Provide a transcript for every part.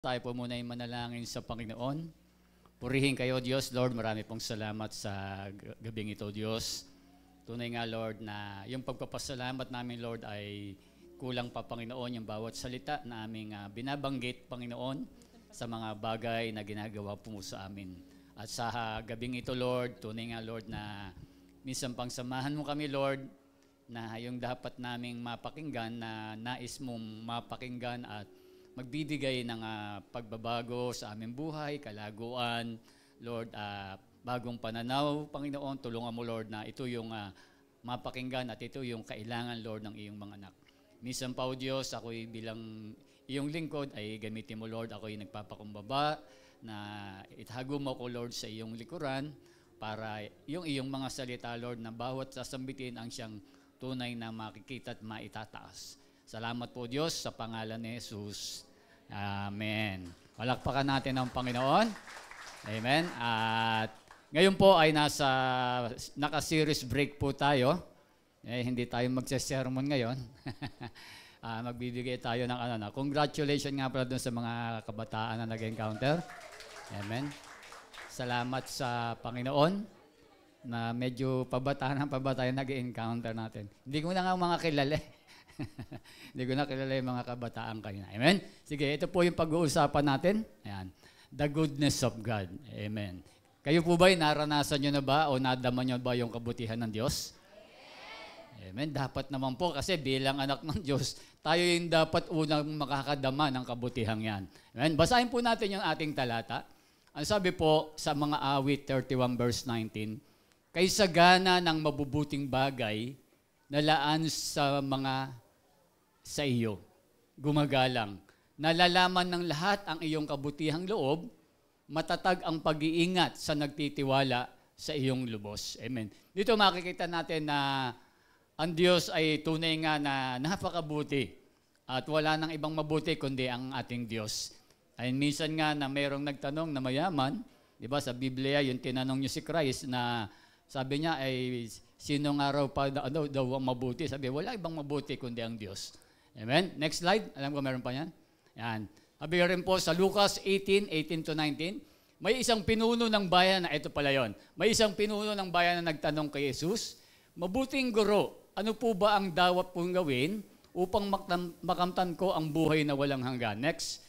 Tayo po muna ay manalangin sa Panginoon. Purihin kayo, Diyos. Lord, marami pong salamat sa gabing ito, Diyos. Tunay nga, Lord, na yung pagpapasalamat namin, Lord, ay kulang pa, Panginoon, yung bawat salita na aming uh, binabanggit, Panginoon, sa mga bagay na ginagawa po mo sa amin. At sa uh, gabing ito, Lord, tunay nga, Lord, na minsan pang samahan mo kami, Lord, na yung dapat naming mapakinggan, na nais mong mapakinggan at magbibigay ng uh, pagbabago sa aming buhay, kalaguan. Lord, uh, bagong pananaw, Panginoon, tulungan mo, Lord, na ito yung uh, mapakinggan at ito yung kailangan, Lord, ng iyong mga anak. Minsan pa, o Diyos, ako'y bilang iyong lingkod ay gamitin mo, Lord. Ako'y nagpapakumbaba na ithago mo ko, Lord, sa iyong likuran para yung iyong mga salita, Lord, na bawat sasambitin ang siyang tunay na makikita at maitataas. Salamat po Diyos sa pangalan ni Jesus. Amen. Palakpakan natin ang Panginoon. Amen. At ngayon po ay nasa naka-series break po tayo. Eh, hindi tayo magse-sermon ngayon. uh, magbibigay tayo ng ano na. Congratulations nga pala dun sa mga kabataan na nag-encounter. Amen. Salamat sa Panginoon na medyo pabataan ang pabata yung nag-encounter natin. Hindi ko na nga mga kilala. Eh. Hindi ko nakilala yung mga kabataan kanina. Amen? Sige, ito po yung pag-uusapan natin. Ayan. The goodness of God. Amen. Kayo po ba, naranasan nyo na ba o nadama nyo ba yung kabutihan ng Diyos? Amen. Dapat naman po kasi bilang anak ng Diyos, tayo yung dapat unang makakadama ng kabutihang yan. Amen. Basahin po natin yung ating talata. Ang sabi po sa mga awit 31 verse 19, Kay sagana ng mabubuting bagay, na laan sa mga sa iyo. Gumagalang. Nalalaman ng lahat ang iyong kabutihang loob, matatag ang pag-iingat sa nagtitiwala sa iyong lubos. Amen. Dito makikita natin na ang Diyos ay tunay nga na napakabuti at wala nang ibang mabuti kundi ang ating Diyos. Ay minsan nga na mayroong nagtanong na mayaman, 'di ba sa Biblia yung tinanong niya si Christ na sabi niya ay sino nga raw pa daw, ano daw ang mabuti? Sabi, wala ibang mabuti kundi ang Diyos. Amen? Next slide. Alam ko meron pa yan. Yan. Sabi rin po sa Lucas 18, 18 to 19, may isang pinuno ng bayan na ito pala yon. May isang pinuno ng bayan na nagtanong kay Jesus, Mabuting guro, ano po ba ang dawat pong gawin upang makamtan ko ang buhay na walang hanggan? Next.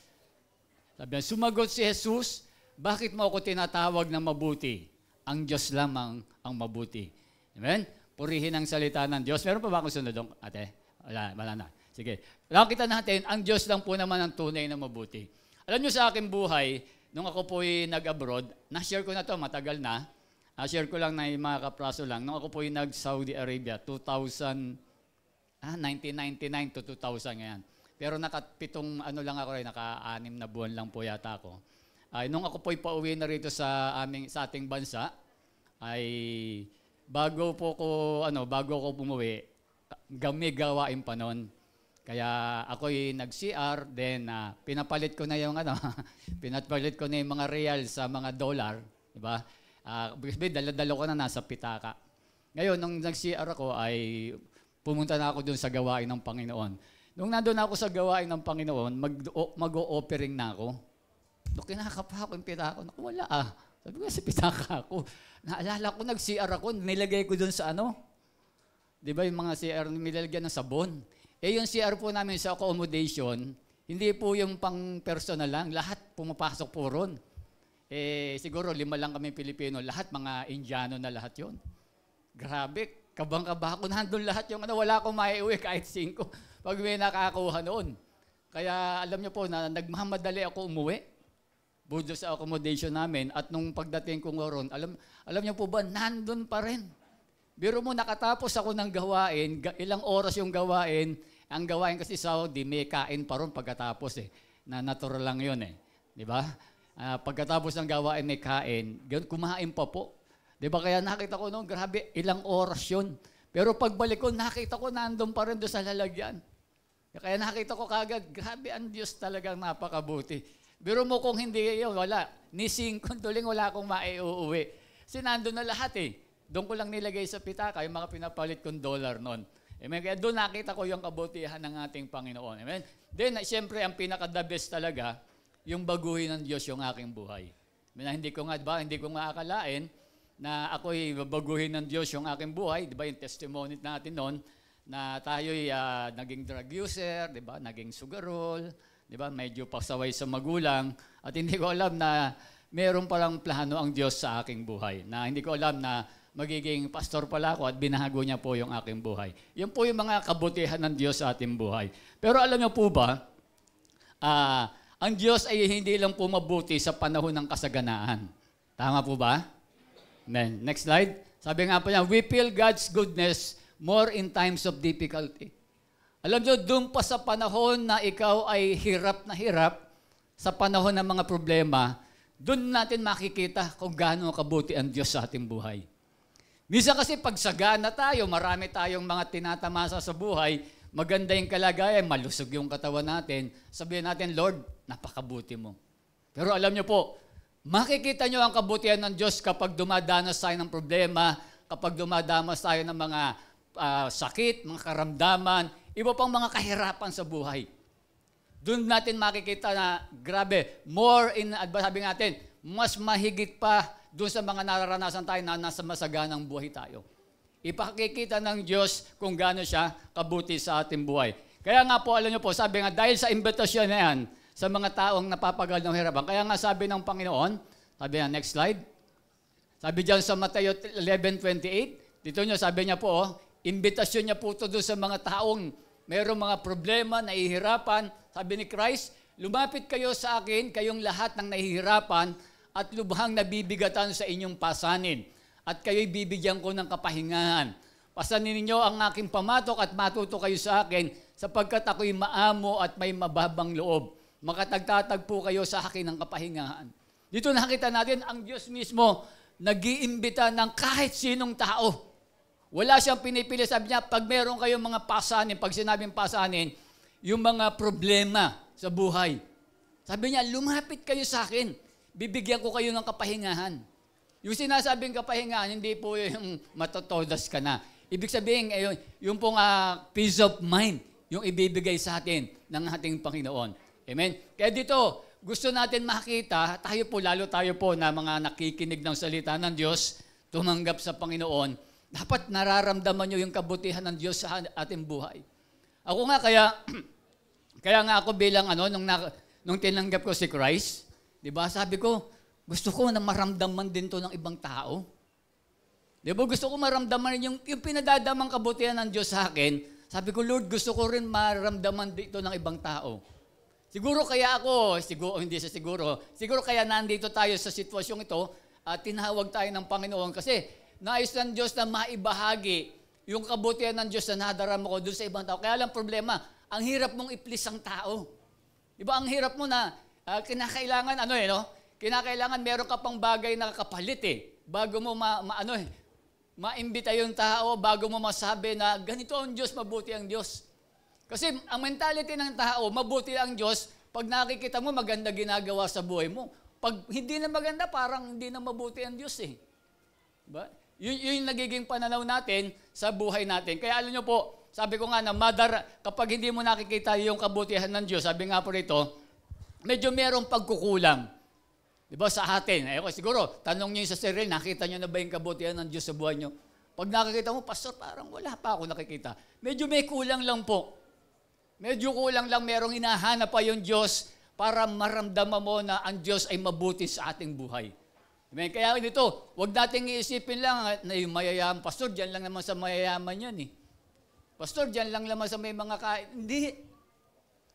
Sabi niya, sumagot si Jesus, bakit mo ako tinatawag na mabuti? Ang Diyos lamang ang mabuti. Amen? Purihin ang salita ng Diyos. Meron pa ba akong sunod ate? Wala, wala na. Sige. Nakita natin, ang Diyos lang po naman ang tunay na mabuti. Alam niyo sa aking buhay, nung ako po ay nag-abroad, na-share ko na to, matagal na. Uh, share ko lang na yung mga kapraso lang. Nung ako po ay nag-Saudi Arabia, 2000, ah, 1999 to 2000 ngayon. Pero nakapitong ano lang ako rin, eh, naka-anim na buwan lang po yata ako. Ay, nung ako po ay pauwi na rito sa, aming, sa ating bansa, ay bago po ko, ano, bago ko pumuwi, kami gawain pa noon kaya ako'y nag-CR, then uh, pinapalit ko na yung ano, pinapalit ko na yung mga real sa mga dollar, di ba? Uh, dala-dala ko na nasa pitaka. Ngayon, nung nag-CR ako ay pumunta na ako doon sa gawain ng Panginoon. Nung nandoon ako sa gawain ng Panginoon, mag-o-offering mag na ako. Nung kinakapa ako yung pitaka ko, naku, wala ah. Sabi ko, sa pitaka ako. Naalala ko, nag-CR ako, nilagay ko doon sa ano. Di ba yung mga CR, nilalagyan ng sabon eh yung CR po namin sa accommodation, hindi po yung pang personal lang, lahat pumapasok po ron. Eh siguro lima lang kami Pilipino, lahat mga Indiano na lahat yon. Grabe, kabang-kaba ako, nandun lahat yung ano, wala akong maiuwi kahit singko pag may nakakuha noon. Kaya alam niyo po na nagmamadali ako umuwi budo sa accommodation namin at nung pagdating ko ngayon, alam, alam niyo po ba, nandun pa rin. Biro mo, nakatapos ako ng gawain, ilang oras yung gawain, ang gawain kasi sa Saudi, may kain pa ron pagkatapos eh. Na natural lang yun eh. Di ba? Uh, pagkatapos ng gawain may kain, ganun, kumain pa po. Di ba? Kaya nakita ko noon, grabe, ilang oras yun. Pero pagbalik ko, nakita ko nandun pa rin doon sa lalagyan. Kaya nakita ko kagad, grabe ang Diyos talagang napakabuti. Biro mo kung hindi yun, wala. Ni singkon tuling wala akong maiuuwi. Kasi nandun na lahat eh. Doon ko lang nilagay sa pitaka yung mga pinapalit kong dollar noon. Amen. Kaya doon nakita ko yung kabutihan ng ating Panginoon. Amen. Then, siyempre, ang pinaka-the best talaga, yung baguhin ng Diyos yung aking buhay. Amen. Hindi ko nga, ba, diba, hindi ko maakalain na ako'y babaguhin ng Diyos yung aking buhay. Di ba yung testimony natin noon, na tayo'y uh, naging drug user, di ba? Naging sugarol, di ba? Medyo pasaway sa magulang. At hindi ko alam na meron palang plano ang Diyos sa aking buhay. Na hindi ko alam na magiging pastor pala ako at binahago niya po yung aking buhay. Yan po yung mga kabutihan ng Diyos sa ating buhay. Pero alam niyo po ba, uh, ang Diyos ay hindi lang po mabuti sa panahon ng kasaganaan. Tama po ba? Amen. Next slide. Sabi nga po niya, we feel God's goodness more in times of difficulty. Alam niyo, doon pa sa panahon na ikaw ay hirap na hirap, sa panahon ng mga problema, doon natin makikita kung gaano kabuti ang Diyos sa ating buhay. Misa kasi pagsagana tayo, marami tayong mga tinatamasa sa buhay, maganda yung kalagayan, malusog yung katawan natin, sabihin natin, Lord, napakabuti mo. Pero alam niyo po, makikita niyo ang kabutihan ng Diyos kapag dumadanas tayo ng problema, kapag dumadamas tayo ng mga uh, sakit, mga karamdaman, iba pang mga kahirapan sa buhay. Doon natin makikita na, grabe, more in sabi natin, mas mahigit pa doon sa mga nararanasan tayo na nasa masaganang buhay tayo. Ipakikita ng Diyos kung gaano siya kabuti sa ating buhay. Kaya nga po, alam niyo po, sabi nga, dahil sa imbitasyon na yan, sa mga taong napapagal ng hirapan. Kaya nga sabi ng Panginoon, sabi niya, next slide. Sabi diyan sa Mateo 11.28, dito niya, sabi niya po, oh, imbitasyon niya po ito doon sa mga taong mayroong mga problema, nahihirapan. Sabi ni Christ, lumapit kayo sa akin, kayong lahat ng nahihirapan, at lubhang nabibigatan sa inyong pasanin at kayo'y bibigyan ko ng kapahingahan. Pasanin ninyo ang aking pamatok at matuto kayo sa akin sapagkat ako'y maamo at may mababang loob. Makatagtatagpo kayo sa akin ng kapahingahan. Dito nakita natin ang Diyos mismo nag-iimbita ng kahit sinong tao. Wala siyang pinipili. Sabi niya, pag meron kayong mga pasanin, pag sinabing pasanin, yung mga problema sa buhay. Sabi niya, lumapit kayo sa akin bibigyan ko kayo ng kapahingahan. Yung sinasabing kapahingahan, hindi po yung matotodas ka na. Ibig sabihin, eh, yung pong uh, peace of mind, yung ibibigay sa atin ng ating Panginoon. Amen? Kaya dito, gusto natin makita, tayo po, lalo tayo po na mga nakikinig ng salita ng Diyos, tumanggap sa Panginoon, dapat nararamdaman nyo yung kabutihan ng Diyos sa ating buhay. Ako nga kaya, kaya nga ako bilang ano, nung, na, nung tinanggap ko si Christ, Di ba? Sabi ko, gusto ko na maramdaman din to ng ibang tao. Di ba? Gusto ko maramdaman yung, yung pinadadamang kabutihan ng Diyos sa akin. Sabi ko, Lord, gusto ko rin maramdaman dito ng ibang tao. Siguro kaya ako, siguro, hindi sa siguro, siguro kaya nandito tayo sa sitwasyong ito at tinawag tayo ng Panginoon kasi nais ng Diyos na maibahagi yung kabutihan ng Diyos na nadarama ko doon sa ibang tao. Kaya lang problema, ang hirap mong iplis ang tao. Diba? Ang hirap mo na uh, kinakailangan ano eh, no? Kinakailangan meron ka pang bagay na kakapalit eh. Bago mo ma, ma ano eh, maimbita yung tao, bago mo masabi na ganito ang Diyos, mabuti ang Diyos. Kasi ang mentality ng tao, mabuti ang Diyos, pag nakikita mo maganda ginagawa sa buhay mo. Pag hindi na maganda, parang hindi na mabuti ang Diyos eh. Ba? Yun, yun yung nagiging pananaw natin sa buhay natin. Kaya alam nyo po, sabi ko nga na mother, kapag hindi mo nakikita yung kabutihan ng Diyos, sabi nga po rito, medyo merong pagkukulang. Di ba sa atin? Ayoko, siguro, tanong niyo sa sarili, nakita niyo na ba yung kabutihan ng Diyos sa buhay niyo? Pag nakikita mo, Pastor, parang wala pa ako nakikita. Medyo may kulang lang po. Medyo kulang lang merong hinahanap pa yung Diyos para maramdaman mo na ang Diyos ay mabuti sa ating buhay. Amen. Kaya dito, wag dating iisipin lang na yung mayayaman, Pastor, dyan lang naman sa mayayaman yan eh. Pastor, dyan lang naman sa may mga kain. Hindi.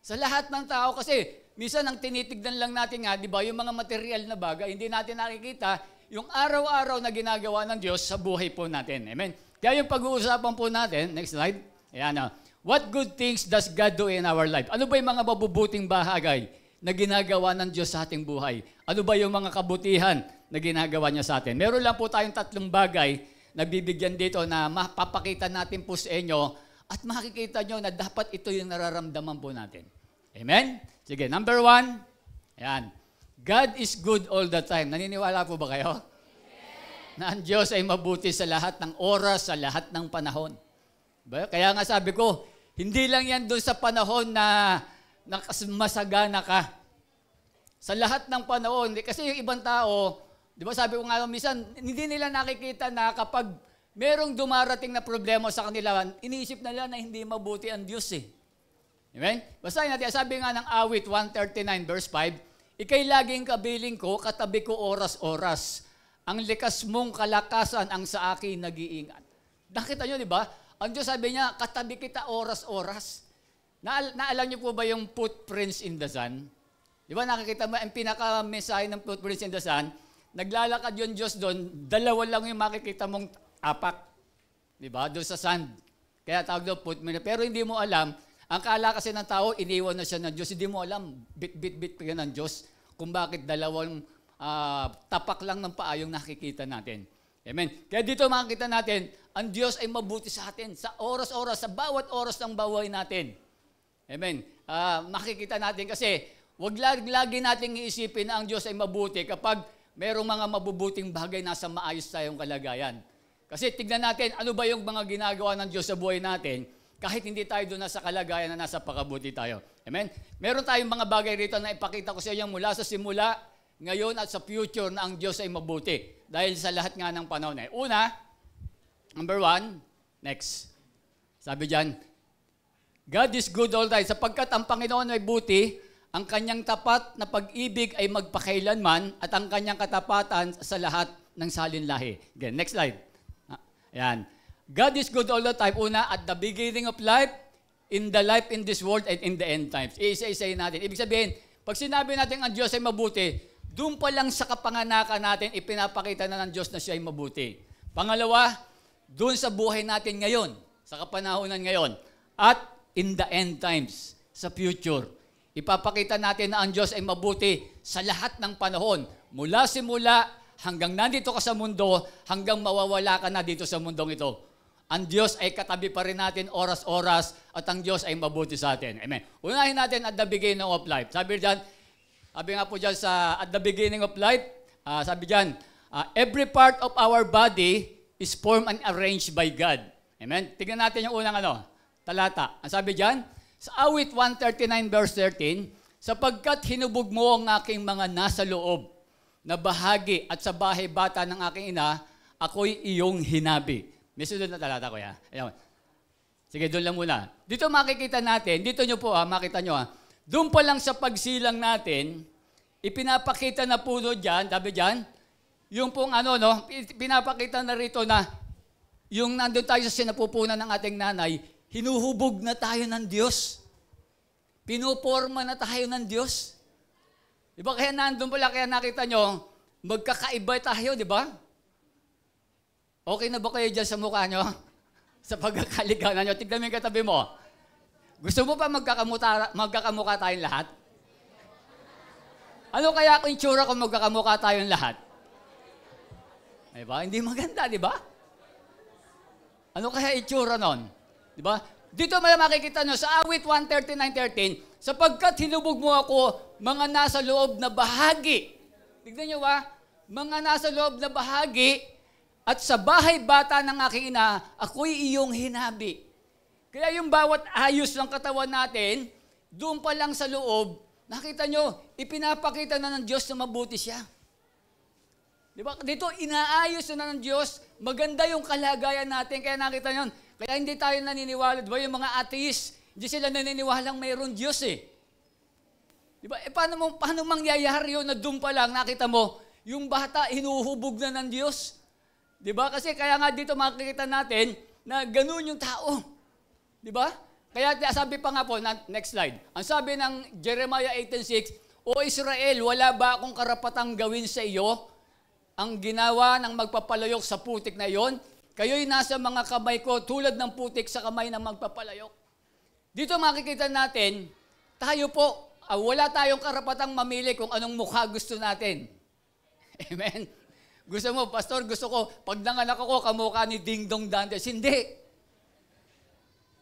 Sa lahat ng tao kasi, Minsan ang tinitignan lang natin nga, di ba, yung mga material na bagay, hindi natin nakikita yung araw-araw na ginagawa ng Diyos sa buhay po natin. Amen? Kaya yung pag-uusapan po natin, next slide, ayan na, ah. what good things does God do in our life? Ano ba yung mga mabubuting bahagay na ginagawa ng Diyos sa ating buhay? Ano ba yung mga kabutihan na ginagawa niya sa atin? Meron lang po tayong tatlong bagay na bibigyan dito na mapapakita natin po sa inyo at makikita nyo na dapat ito yung nararamdaman po natin. Amen? Sige, number one. Ayan. God is good all the time. Naniniwala po ba kayo? Amen. Na ang Diyos ay mabuti sa lahat ng oras, sa lahat ng panahon. Diba? Kaya nga sabi ko, hindi lang yan doon sa panahon na, masagana ka. Sa lahat ng panahon. Kasi yung ibang tao, di ba sabi ko nga minsan, hindi nila nakikita na kapag merong dumarating na problema sa kanila, iniisip nila na hindi mabuti ang Diyos eh. Amen? Basahin natin. Sabi nga ng awit 139 verse 5, Ika'y laging kabiling ko, katabi ko oras-oras. Ang likas mong kalakasan ang sa akin nag-iingat. Nakita nyo, di ba? Ang Diyos sabi niya, katabi kita oras-oras. Naal- naalam niyo po ba yung footprints in the sun? Di ba nakikita mo, ang pinaka-mensahe ng footprints in the sun, naglalakad yung Diyos doon, dalawa lang yung makikita mong apak. Di ba? Doon sa sand. Kaya tawag doon footprint. Pero hindi mo alam, ang kala kasi ng tao, iniwan na siya ng Diyos. Hindi mo alam, bit-bit-bit ka ng Diyos kung bakit dalawang uh, tapak lang ng paa yung nakikita natin. Amen. Kaya dito makikita natin, ang Diyos ay mabuti sa atin sa oras-oras, sa bawat oras ng baway natin. Amen. Uh, makikita natin kasi, wag lagi, lagi natin iisipin na ang Diyos ay mabuti kapag merong mga mabubuting bagay na sa maayos tayong kalagayan. Kasi tignan natin, ano ba yung mga ginagawa ng Diyos sa buhay natin kahit hindi tayo doon nasa kalagayan na nasa pakabuti tayo. Amen? Meron tayong mga bagay rito na ipakita ko sa inyo mula sa simula, ngayon at sa future na ang Diyos ay mabuti. Dahil sa lahat nga ng panahon. Eh. Una, number one, next. Sabi dyan, God is good all time. Sapagkat ang Panginoon ay buti, ang kanyang tapat na pag-ibig ay magpakailanman at ang kanyang katapatan sa lahat ng salinlahi. Again, next slide. Ah, ayan. God is good all the time. Una, at the beginning of life, in the life in this world, and in the end times. Iisa-isayin natin. Ibig sabihin, pag sinabi natin ang Diyos ay mabuti, doon pa lang sa kapanganakan natin, ipinapakita na ng Diyos na siya ay mabuti. Pangalawa, doon sa buhay natin ngayon, sa kapanahonan ngayon, at in the end times, sa future. Ipapakita natin na ang Diyos ay mabuti sa lahat ng panahon. Mula simula, hanggang nandito ka sa mundo, hanggang mawawala ka na dito sa mundong ito ang Diyos ay katabi pa rin natin oras-oras at ang Diyos ay mabuti sa atin. Amen. Unahin natin at the beginning of life. Sabi diyan, sabi nga po diyan sa at the beginning of life, uh, sabi diyan, uh, ah, every part of our body is formed and arranged by God. Amen. Tignan natin yung unang ano, talata. Ang sabi diyan, sa awit 139 verse 13, sapagkat hinubog mo ang aking mga nasa loob na bahagi at sa bahay bata ng aking ina, ako'y iyong hinabi. May sunod na talata, kuya. Ayan. Sige, doon lang muna. Dito makikita natin, dito nyo po ha, ah, makita nyo ha. Ah. Doon pa lang sa pagsilang natin, ipinapakita na po doon dyan, sabi dyan, yung pong ano, no, pinapakita na rito na yung nandun tayo sa sinapupunan ng ating nanay, hinuhubog na tayo ng Diyos. Pinuporma na tayo ng Diyos. Di ba? Kaya nandun pala, kaya nakita nyo, magkakaiba tayo, di ba? Okay na ba kayo dyan sa mukha nyo? sa pagkakaligaw nyo? Tignan mo yung katabi mo. Gusto mo pa magkakamuta, magkakamukha tayong lahat? Ano kaya kung tsura kung magkakamukha tayong lahat? Di ba? Hindi maganda, di ba? Ano kaya itsura nun? Di ba? Dito mo makikita nyo, sa awit 139.13, sapagkat hinubog mo ako, mga nasa loob na bahagi. Tignan nyo ba? Mga nasa loob na bahagi, at sa bahay bata ng aking ina, ako'y iyong hinabi. Kaya yung bawat ayos ng katawan natin, doon pa lang sa loob, nakita nyo, ipinapakita na ng Diyos na mabuti siya. Di ba? Dito, inaayos na ng Diyos, maganda yung kalagayan natin, kaya nakita nyo, kaya hindi tayo naniniwala, di ba? Yung mga atheist, hindi sila naniniwala naniniwalang mayroon Diyos eh. Di ba? E paano, mo, paano mangyayari yun na doon pa lang, nakita mo, yung bata, hinuhubog na ng Diyos. Di ba? Kasi kaya nga dito makikita natin na ganun yung tao. Di ba? Kaya sabi pa nga po, next slide. Ang sabi ng Jeremiah 18.6, O Israel, wala ba akong karapatang gawin sa iyo ang ginawa ng magpapalayok sa putik na iyon? Kayo'y nasa mga kamay ko tulad ng putik sa kamay ng magpapalayok. Dito makikita natin, tayo po, uh, wala tayong karapatang mamili kung anong mukha gusto natin. Amen? Gusto mo, pastor, gusto ko, pag nanganak ako, kamukha ni Ding Dong Dantes. Hindi.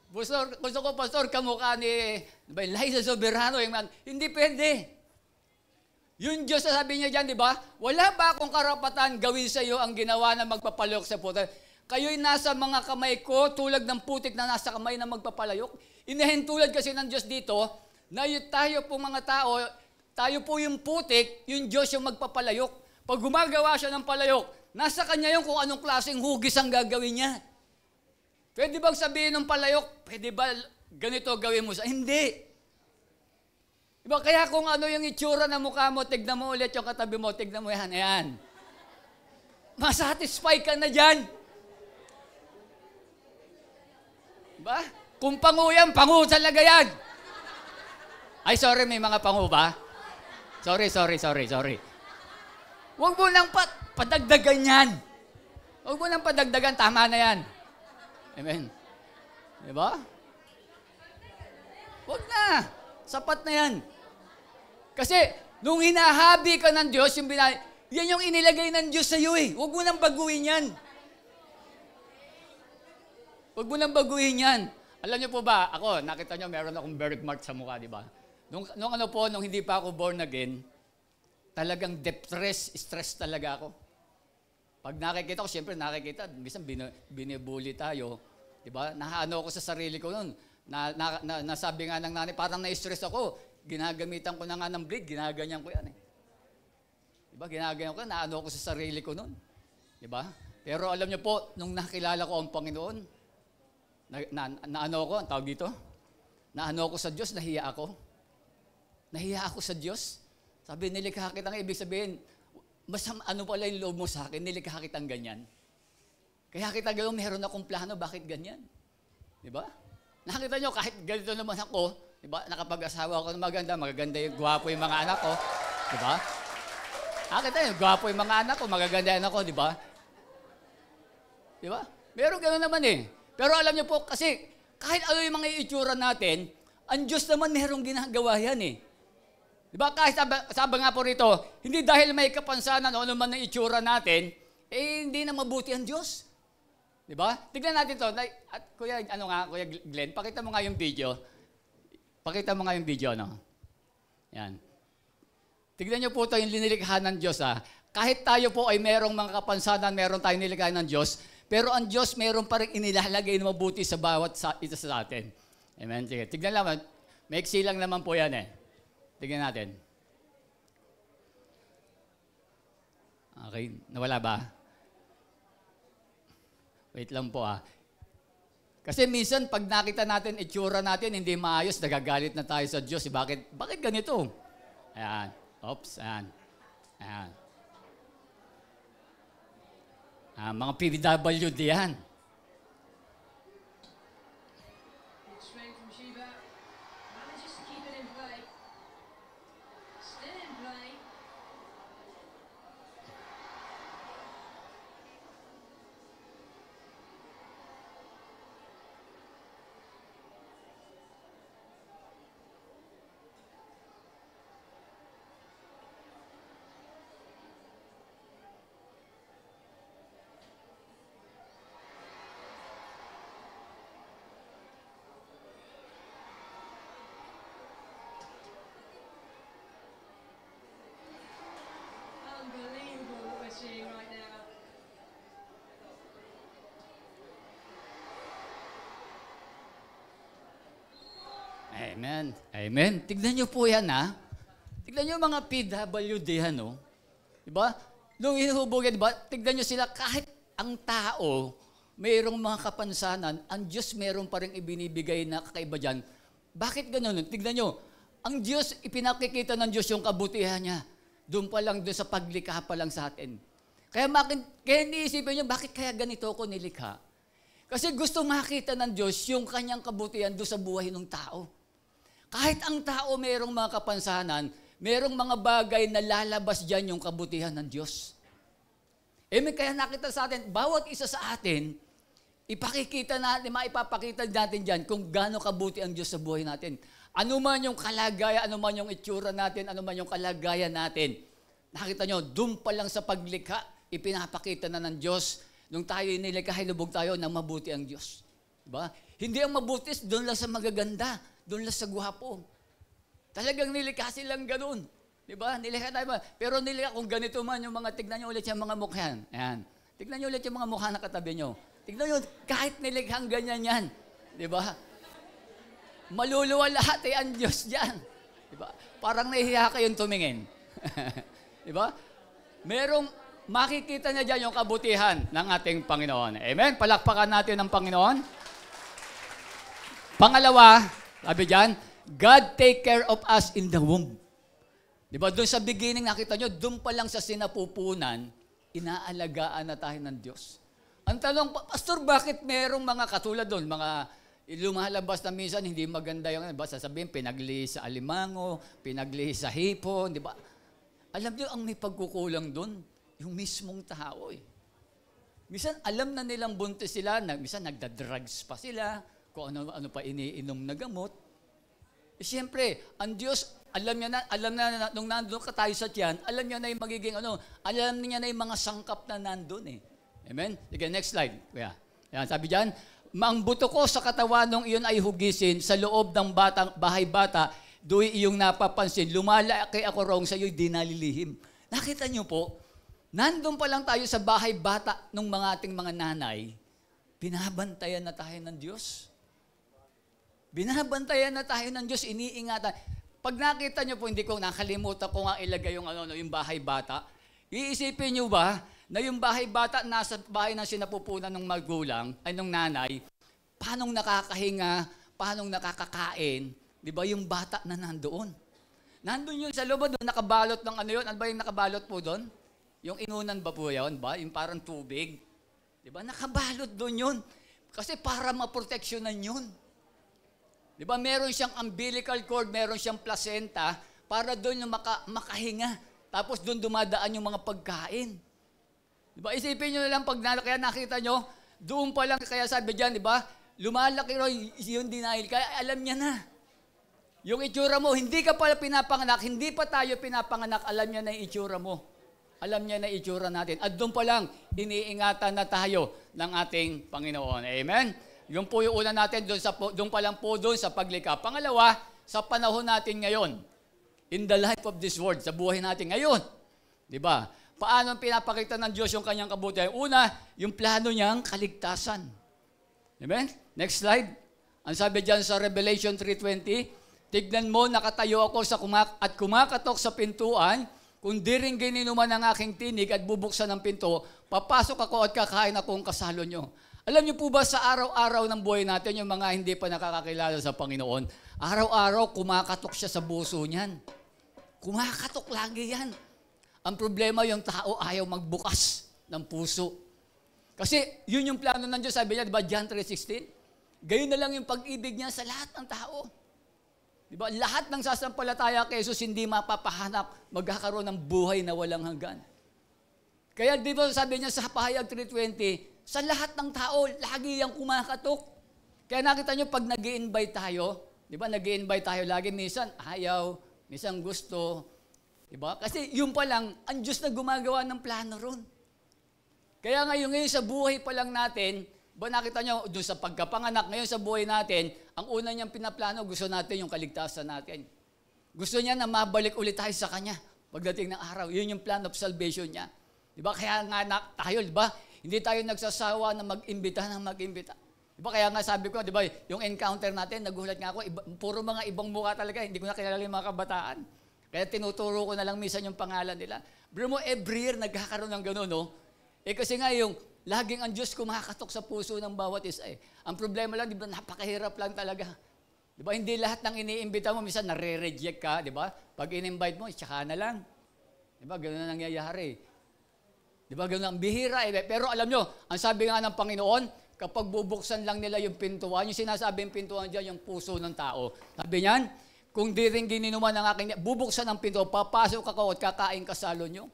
Pastor, gusto ko, pastor, kamukha ni ano ba, Liza Soberano. Yung man. Hindi pwede. Yung Diyos na sabi niya dyan, di ba? Wala ba akong karapatan gawin sa iyo ang ginawa na magpapalok sa puta? Kayo'y nasa mga kamay ko, tulad ng putik na nasa kamay na magpapalayok. Inahintulad kasi ng Diyos dito, na tayo po mga tao, tayo po yung putik, yung Diyos yung magpapalayok. Pag gumagawa siya ng palayok, nasa kanya yung kung anong klaseng hugis ang gagawin niya. Pwede bang sabihin ng palayok, pwede ba ganito gawin mo sa... Hindi. Diba? Kaya kung ano yung itsura ng mukha mo, tignan mo ulit yung katabi mo, tignan mo yan, ayan. Masatisfy ka na dyan. Ba? Diba? Kung pangu yan, pangu talaga yan. Ay, sorry, may mga pangu ba? Sorry, sorry, sorry, sorry. Huwag mo nang pat padagdagan yan. Huwag mo nang padagdagan, tama na yan. Amen. Di ba? Huwag na. Sapat na yan. Kasi, nung hinahabi ka ng Diyos, yung binay, yan yung inilagay ng Diyos sa iyo eh. Huwag mo nang baguhin yan. Huwag mo nang baguhin yan. Alam niyo po ba, ako, nakita niyo meron akong birthmark sa mukha, di ba? Nung, nung ano po, nung hindi pa ako born again, talagang depressed, stressed talaga ako. Pag nakikita ko, siyempre nakikita, minsan bin, binibully tayo. Diba? Nahaano ako sa sarili ko noon. Na, na, na, nasabi nga ng nanay, parang na-stress ako. Ginagamitan ko na nga ng blade, ginaganyan ko yan eh. Diba? Ginaganyan ko, naano ako sa sarili ko noon. Diba? Pero alam niyo po, nung nakilala ko ang Panginoon, na, na, naano ako, ang tawag dito? Naano ako sa Diyos, nahiya ako. Nahiya ako sa Diyos. Sabi, nilikha kitang ibig sabihin, mas ano pala yung loob mo sa akin, nilikha kitang ganyan. Kaya kita gano'n, meron akong plano, bakit ganyan? Di ba? Nakita nyo, kahit ganito naman ako, di ba, nakapag-asawa ako ng maganda, magaganda yung gwapo yung mga anak ko, di ba? Nakita ah, nyo, gwapo yung mga anak ko, magaganda yan ako, di ba? Di ba? Meron gano'n naman eh. Pero alam nyo po, kasi kahit ano yung mga itsura natin, ang Diyos naman merong ginagawa yan eh. Di ba kahit sabi nga po rito, hindi dahil may kapansanan o ano man ang itsura natin, eh hindi na mabuti ang Diyos. Di ba? Tignan natin to. At kuya, ano nga, kuya Glenn, pakita mo nga yung video. Pakita mo nga yung video, no? Yan. Tignan niyo po to yung linilikha ng Diyos, ha? Ah. Kahit tayo po ay merong mga kapansanan, meron tayong nilikha ng Diyos, pero ang Diyos meron pa rin inilalagay na mabuti sa bawat sa, isa sa atin. Amen? Sige, tignan naman. May lang naman po yan, eh. Tingnan natin. Okay, nawala ba? Wait lang po ah. Kasi minsan pag nakita natin itsura natin hindi maayos, nagagalit na tayo sa Diyos. Bakit bakit ganito? Ayan. Oops, ayan. Ayan. Ah, mga PWD yan. Amen. Amen. Tignan niyo po yan, ha? Tignan nyo mga PWD, ano? Diba? Nung hinubog yan, diba? Tignan niyo sila, kahit ang tao, mayroong mga kapansanan, ang Diyos mayroong pa rin ibinibigay na kakaiba dyan. Bakit ganun? Tignan niyo, ang Diyos, ipinakikita ng Diyos yung kabutihan niya. Doon pa lang, doon sa paglikha pa lang sa atin. Kaya, makin, kaya niisipin niyo, bakit kaya ganito ako nilikha? Kasi gusto makita ng Diyos yung kanyang kabutihan doon sa buhay ng tao. Kahit ang tao merong mga kapansanan, merong mga bagay na lalabas dyan yung kabutihan ng Diyos. E may kaya nakita sa atin, bawat isa sa atin, ipakikita natin, maipapakita natin dyan kung gaano kabuti ang Diyos sa buhay natin. Ano man yung kalagayan, ano man yung itsura natin, ano man yung kalagayan natin. Nakita nyo, doon pa lang sa paglikha, ipinapakita na ng Diyos. Nung tayo nilikha, hilubog tayo na mabuti ang Diyos. Diba? Hindi ang mabuti, doon lang sa magaganda doon lang sa guwapo. Talagang nilikha silang ganun. Di ba? Nilikha tayo ba? Pero nilikha kung ganito man yung mga, tignan nyo ulit yung mga mukha. Ayan. Tignan nyo ulit yung mga mukha na katabi nyo. Tignan nyo, kahit nilikhang ganyan yan. Di ba? Maluluwa lahat eh ang Diyos dyan. Di ba? Parang nahihiya kayong tumingin. di ba? Merong makikita niya dyan yung kabutihan ng ating Panginoon. Amen? Palakpakan natin ang Panginoon. Pangalawa, sabi diyan, God take care of us in the womb. Di ba? Doon sa beginning nakita nyo, doon pa lang sa sinapupunan, inaalagaan na tayo ng Diyos. Ang tanong, Pastor, bakit merong mga katulad doon, mga lumalabas na minsan, hindi maganda yung, ba, sasabihin, pinaglihis sa alimango, pinaglihis sa hipon, di ba? Alam niyo, ang may pagkukulang doon, yung mismong tao eh. Misan, alam na nilang buntis sila, na, misan nagda-drugs pa sila, kung ano-ano pa iniinom na gamot. Eh, siyempre, ang Diyos, alam niya na, alam na, nung nandun ka tayo sa tiyan, alam niya na yung magiging ano, alam niya na yung mga sangkap na nandun eh. Amen? Sige, next slide. Kuya. Yan, sabi diyan, Mang buto ko sa katawan ng iyon ay hugisin sa loob ng batang, bahay bata, do'y iyong napapansin, lumalaki ako rong sa iyo'y dinalilihim. Nakita niyo po, nandun pa lang tayo sa bahay bata ng mga ating mga nanay, pinabantayan na tayo ng Diyos. Binabantayan na tayo ng Diyos, iniingatan. Pag nakita nyo po, hindi ko nakalimutan kung ang ilagay yung, ano, yung bahay bata. Iisipin nyo ba na yung bahay bata nasa bahay na sinapupunan ng magulang, ay nung nanay, paanong nakakahinga, paanong nakakakain, di ba yung bata na nandoon? Nandun yun sa loob, doon nakabalot ng ano yun. Ano ba yung nakabalot po doon? Yung inunan ba po yun ba? Yung parang tubig. Di ba? Nakabalot doon yun. Kasi para maproteksyonan yun. Di ba meron siyang umbilical cord, meron siyang placenta para doon maka, makahinga. Tapos doon dumadaan yung mga pagkain. Di ba? Isipin nyo na lang pag kaya nakita nyo, doon pa lang kaya sabi diyan, di ba? Lumalaki ro yung denial. Kaya alam niya na. Yung itsura mo, hindi ka pala pinapanganak, hindi pa tayo pinapanganak, alam niya na yung itsura mo. Alam niya na itsura natin. At doon pa lang, iniingatan na tayo ng ating Panginoon. Amen? Yung po yung una natin doon, sa, doon pa lang po doon sa paglikha. Pangalawa, sa panahon natin ngayon, in the life of this world, sa buhay natin ngayon. Di ba? Paano pinapakita ng Diyos yung kanyang kabutihan? Una, yung plano niyang kaligtasan. Amen? Next slide. Ang sabi diyan sa Revelation 3.20, Tignan mo, nakatayo ako sa kumak at kumakatok sa pintuan, kung diringgin ninyo man ang aking tinig at bubuksan ang pinto, papasok ako at kakain ako ang kasalo niyo. Alam niyo po ba sa araw-araw ng buhay natin, yung mga hindi pa nakakakilala sa Panginoon, araw-araw kumakatok siya sa buso niyan. Kumakatok lagi yan. Ang problema yung tao ayaw magbukas ng puso. Kasi yun yung plano ng Diyos. Sabi niya, di ba, John 3.16? Gayon na lang yung pag-ibig niya sa lahat ng tao. Di ba? Lahat ng sasampalataya kay Jesus hindi mapapahanap, magkakaroon ng buhay na walang hanggan. Kaya di ba sabi niya sa pahayag 320, sa lahat ng tao, lagi yung kumakatok. Kaya nakita nyo, pag nag invite tayo, di ba, nag invite tayo lagi, minsan ayaw, minsan gusto, di ba? Kasi yun pa lang, ang Diyos na gumagawa ng plano ron. Kaya ngayon, ngayon sa buhay pa lang natin, ba nakita nyo, doon sa pagkapanganak ngayon sa buhay natin, ang una niyang pinaplano, gusto natin yung kaligtasan natin. Gusto niya na mabalik ulit tayo sa Kanya pagdating ng araw. Yun yung plan of salvation niya. Di ba? Kaya nga na, tayo, di ba? Hindi tayo nagsasawa na mag-imbita ng mag-imbita. Diba kaya nga sabi ko, di ba, yung encounter natin, nagulat nga ako, iba, puro mga ibang mukha talaga, hindi ko na kilala yung mga kabataan. Kaya tinuturo ko na lang minsan yung pangalan nila. Bro mo, every year nagkakaroon ng gano'n, no? Eh kasi nga yung laging ang Diyos kumakatok sa puso ng bawat isa eh. Ang problema lang, di ba, napakahirap lang talaga. Di ba, hindi lahat ng iniimbita mo, minsan nare-reject ka, di ba? Pag in-invite mo, tsaka na lang. Di ba, gano'n na nangyayari. Di ba ganun ang bihira eh. Pero alam nyo, ang sabi nga ng Panginoon, kapag bubuksan lang nila yung pintuan, yung sinasabing pintuan dyan, yung puso ng tao. Sabi niyan, kung di rin gininuman ng aking, bubuksan ang pinto, papasok ako at kakain kasalo nyo.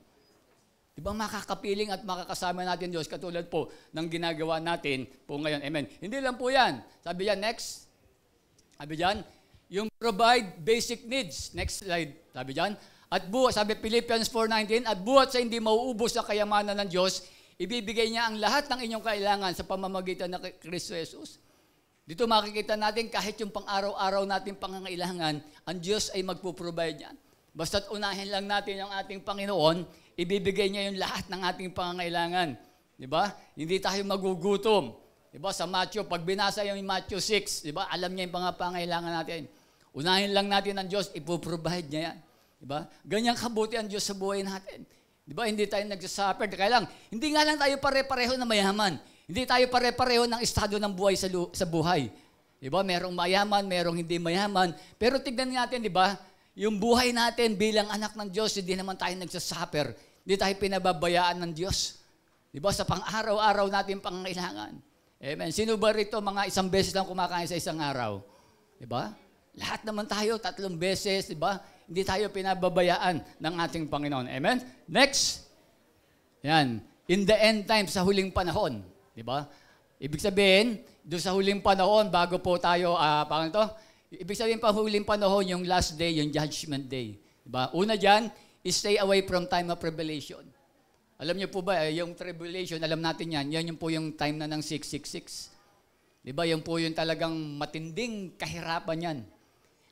Di ba makakapiling at makakasama natin Diyos katulad po ng ginagawa natin po ngayon. Amen. Hindi lang po yan. Sabi yan, next. Sabi yan, yung provide basic needs. Next slide. Sabi yan, at buhat, sabi Philippians 4.19, at buhat sa hindi mauubos na kayamanan ng Diyos, ibibigay niya ang lahat ng inyong kailangan sa pamamagitan ng Kristo Jesus. Dito makikita natin kahit yung pang-araw-araw natin pangangailangan, ang Diyos ay magpo-provide niyan. Basta't unahin lang natin ang ating Panginoon, ibibigay niya yung lahat ng ating pangangailangan. Di ba? Hindi tayo magugutom. Di ba? Sa Matthew, pag binasa yung Matthew 6, di ba? Alam niya yung mga pangangailangan natin. Unahin lang natin ang Diyos, ipoprovide niya yan. Diba? ba? Ganyang kabuti ang Diyos sa buhay natin. Diba? Hindi tayo nagsasuffer. Kaya lang, hindi nga lang tayo pare-pareho na mayaman. Hindi tayo pare-pareho ng estado ng buhay sa, lu- sa buhay. Diba? Merong mayaman, merong hindi mayaman. Pero tignan natin, di ba? Yung buhay natin bilang anak ng Diyos, hindi naman tayo nagsasuffer. Hindi tayo pinababayaan ng Diyos. Diba? Sa pang-araw-araw natin pangangailangan. Amen. Sino ba rito mga isang beses lang kumakain sa isang araw? Diba? Lahat naman tayo, tatlong beses, di ba? Hindi tayo pinababayaan ng ating Panginoon. Amen? Next. Yan. In the end times, sa huling panahon. Di ba? Ibig sabihin, doon sa huling panahon, bago po tayo, uh, parang ito, ibig sabihin pa huling panahon, yung last day, yung judgment day. Di ba? Una dyan, stay away from time of revelation. Alam niyo po ba, eh, yung tribulation, alam natin yan, yan yung po yung time na ng 666. Di ba? Yan po yung talagang matinding kahirapan yan.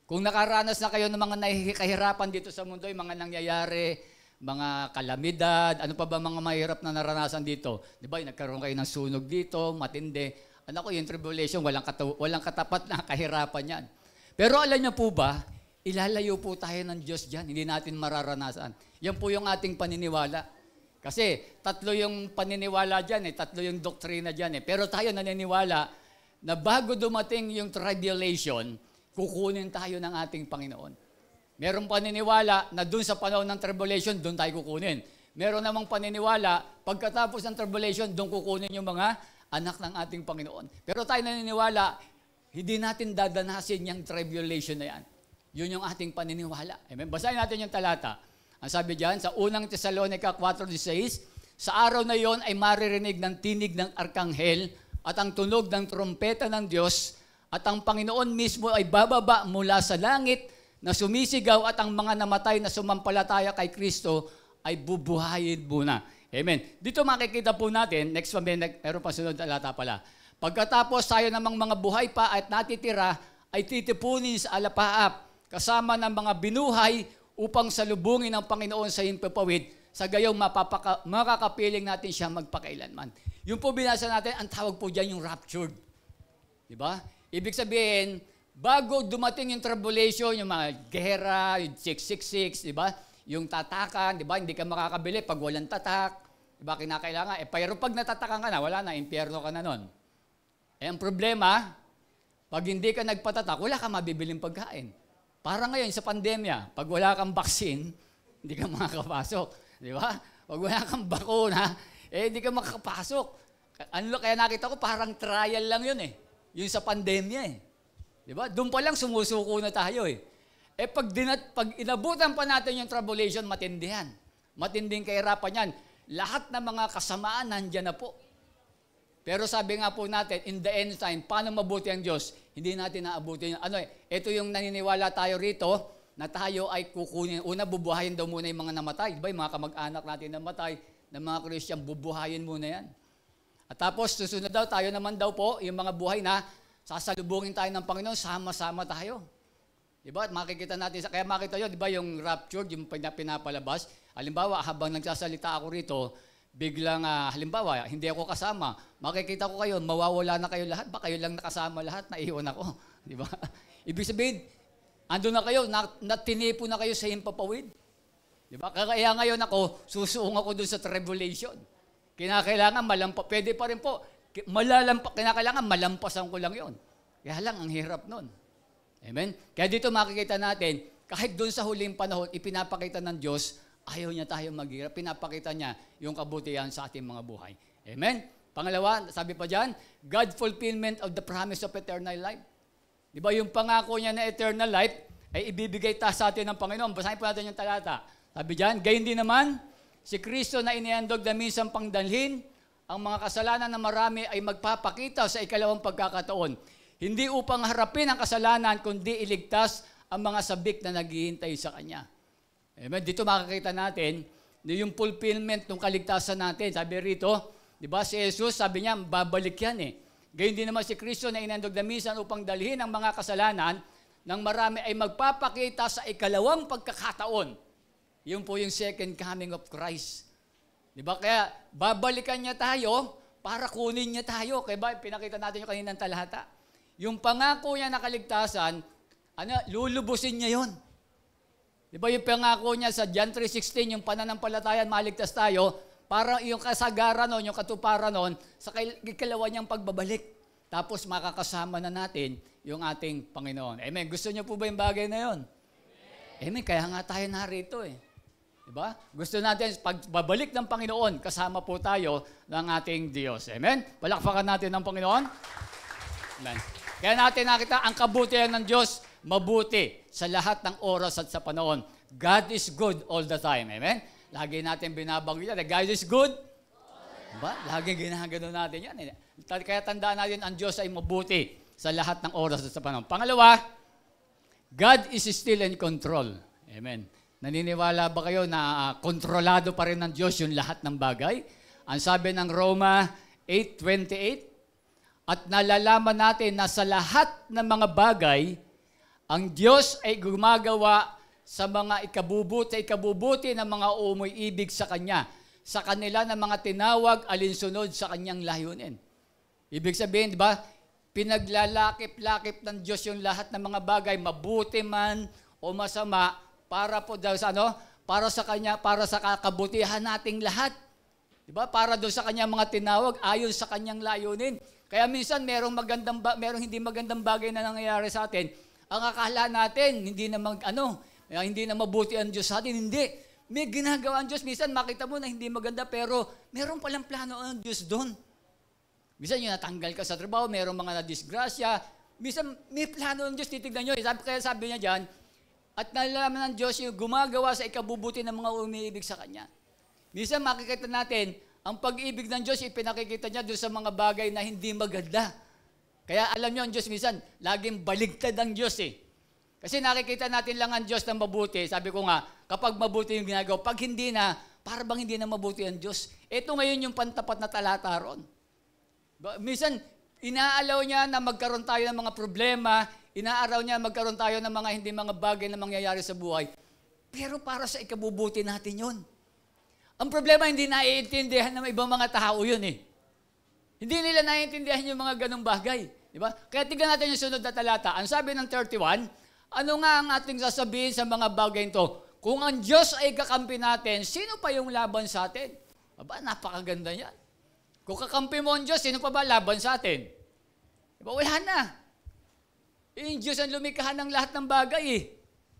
Kung nakaranas na kayo ng mga nahihikahirapan dito sa mundo, yung mga nangyayari, mga kalamidad, ano pa ba mga mahirap na naranasan dito? Di ba, nagkaroon kayo ng sunog dito, matindi. Ano ah, ko, yung tribulation, walang, kata- walang katapat na kahirapan yan. Pero alam niyo po ba, ilalayo po tayo ng Diyos dyan, hindi natin mararanasan. Yan po yung ating paniniwala. Kasi tatlo yung paniniwala dyan, eh, tatlo yung doktrina dyan. Eh. Pero tayo naniniwala na bago dumating yung tribulation, kukunin tayo ng ating Panginoon. Merong paniniwala na doon sa panahon ng tribulation, doon tayo kukunin. Meron namang paniniwala, pagkatapos ng tribulation, doon kukunin yung mga anak ng ating Panginoon. Pero tayo naniniwala, hindi natin dadanasin yung tribulation na yan. Yun yung ating paniniwala. Amen? Basahin natin yung talata. Ang sabi diyan, sa unang Thessalonica 4.16, Sa araw na yon ay maririnig ng tinig ng Arkanghel at ang tunog ng trompeta ng Diyos at ang Panginoon mismo ay bababa mula sa langit na sumisigaw at ang mga namatay na sumampalataya kay Kristo ay bubuhayin muna. Amen. Dito makikita po natin, next pa, meron pa sunod alata pala. Pagkatapos tayo namang mga buhay pa at natitira, ay titipunin sa alapaap kasama ng mga binuhay upang salubungin ng Panginoon sa himpapawid sa gayong mapapaka, makakapiling natin siya magpakailanman. Yung po binasa natin, ang tawag po dyan yung raptured. Di ba? Ibig sabihin, bago dumating yung tribulation, yung mga gera, yung 666, di ba? Yung tatakan, di ba? Hindi ka makakabili pag walang tatak. Di ba? Kinakailangan. Eh, pero pag natatakan ka na, wala na, impyerno ka na nun. Eh, ang problema, pag hindi ka nagpatatak, wala kang mabibiling pagkain. Para ngayon sa pandemya, pag wala kang vaccine, hindi ka makakapasok. Di ba? Pag wala kang bakuna, eh hindi ka makakapasok. Ano kaya nakita ko, parang trial lang yun eh. Yung sa pandemya eh. Di ba? Doon pa lang sumusuko na tayo eh. Eh pag, dinat, pag inabutan pa natin yung tribulation, matindihan. Matinding kahirapan yan. Lahat ng mga kasamaan nandyan na po. Pero sabi nga po natin, in the end time, paano mabuti ang Diyos? Hindi natin naabuti Ano eh, ito yung naniniwala tayo rito, na tayo ay kukunin. Una, bubuhayin daw muna yung mga namatay. Diba yung mga kamag-anak natin namatay, ng mga Christian, bubuhayin muna yan. At tapos, susunod daw, tayo naman daw po, yung mga buhay na sasalubungin tayo ng Panginoon, sama-sama tayo. Di ba? At makikita natin, kaya makita yun, di ba yung rapture, yung pinapalabas. Halimbawa, habang nagsasalita ako rito, biglang, uh, halimbawa, hindi ako kasama, makikita ko kayo, mawawala na kayo lahat, baka kayo lang nakasama lahat, naiwan ako. Di ba? Ibig sabihin, ando na kayo, natinipo na kayo sa himpapawid. Di ba? Kaya ngayon ako, susuong ako doon sa tribulation. Kinakailangan malampas. Pwede pa rin po. Malalampas, kinakailangan malampasan ko lang yon. Kaya lang, ang hirap nun. Amen? Kaya dito makikita natin, kahit doon sa huling panahon, ipinapakita ng Diyos, ayaw niya tayo maghirap. Pinapakita niya yung kabutihan sa ating mga buhay. Amen? Pangalawa, sabi pa dyan, God fulfillment of the promise of eternal life. Di ba yung pangako niya na eternal life ay ibibigay ta sa atin ng Panginoon. Basahin po natin yung talata. Sabi dyan, gayon din naman, Si Kristo na inihandog na minsan pangdalhin, ang mga kasalanan ng marami ay magpapakita sa ikalawang pagkakataon. Hindi upang harapin ang kasalanan, kundi iligtas ang mga sabik na naghihintay sa Kanya. Amen. Dito makakita natin na yung fulfillment ng kaligtasan natin. Sabi rito, di ba si Jesus, sabi niya, babalik yan eh. Gayun din naman si Kristo na inandog na minsan upang dalhin ang mga kasalanan ng marami ay magpapakita sa ikalawang pagkakataon. Yun po yung second coming of Christ. Di ba? Kaya babalikan niya tayo para kunin niya tayo. Kaya ba, pinakita natin yung kaninang talata. Yung pangako niya na kaligtasan, ano, lulubusin niya yon. Di ba yung pangako niya sa John 3.16, yung pananampalatayan, maligtas tayo, para yung kasagaran nun, yung katuparan nun, sa ikalawa niyang pagbabalik. Tapos makakasama na natin yung ating Panginoon. Amen. Gusto niyo po ba yung bagay na yon? Amen. Amen. Kaya nga tayo narito eh. Diba? Gusto natin, pagbabalik ng Panginoon, kasama po tayo ng ating Diyos. Amen? Palakpakan natin ng Panginoon. Amen. Kaya natin nakita ang kabutihan ng Diyos, mabuti sa lahat ng oras at sa panahon. God is good all the time. Amen? Lagi natin binabanggit yan. God is good. Ba? Diba? Lagi ginagano natin yan. Eh. Kaya tandaan natin, ang Diyos ay mabuti sa lahat ng oras at sa panahon. Pangalawa, God is still in control. Amen. Naniniwala ba kayo na uh, kontrolado pa rin ng Diyos yung lahat ng bagay? Ang sabi ng Roma 8.28, At nalalaman natin na sa lahat ng mga bagay, ang Diyos ay gumagawa sa mga ikabubuti, ikabubuti ng mga umoy ibig sa Kanya, sa kanila ng mga tinawag alinsunod sa Kanyang layunin. Ibig sabihin, di ba, pinaglalakip-lakip ng Diyos yung lahat ng mga bagay, mabuti man o masama, para po daw sa ano, para sa kanya, para sa kakabutihan nating lahat. 'Di ba? Para doon sa kanya mga tinawag ayon sa kanyang layunin. Kaya minsan merong magandang merong hindi magandang bagay na nangyayari sa atin. Ang akala natin hindi na mag ano, ah, hindi na mabuti ang Diyos sa atin, hindi. May ginagawa ang Diyos. Minsan makita mo na hindi maganda pero meron palang plano ang Diyos doon. Minsan yung natanggal ka sa trabaho, merong mga na-disgrasya. Minsan may plano ng Diyos, titignan nyo. Eh, sabi, kaya sabi niya dyan, at nalalaman ng Diyos yung gumagawa sa ikabubuti ng mga umiibig sa Kanya. Minsan makikita natin, ang pag-ibig ng Diyos, ipinakikita niya doon sa mga bagay na hindi maganda. Kaya alam niyo ang Diyos minsan, laging baligtad ang Diyos eh. Kasi nakikita natin lang ang Diyos na mabuti. Sabi ko nga, kapag mabuti yung ginagawa, pag hindi na, para bang hindi na mabuti ang Diyos. Ito ngayon yung pantapat na talata ron. Minsan, inaalaw niya na magkaroon tayo ng mga problema, Inaaraw niya magkaroon tayo ng mga hindi mga bagay na mangyayari sa buhay. Pero para sa ikabubuti natin yon. Ang problema, hindi naiintindihan ng ibang mga tao yun eh. Hindi nila naiintindihan yung mga ganong bagay. Di ba? Kaya tignan natin yung sunod na talata. Ang sabi ng 31, ano nga ang ating sasabihin sa mga bagay ito? Kung ang Diyos ay kakampi natin, sino pa yung laban sa atin? Aba, napakaganda yan. Kung kakampi mo ang Diyos, sino pa ba laban sa atin? Diba, wala na. Eh, yung Diyos ang lumikha ng lahat ng bagay eh.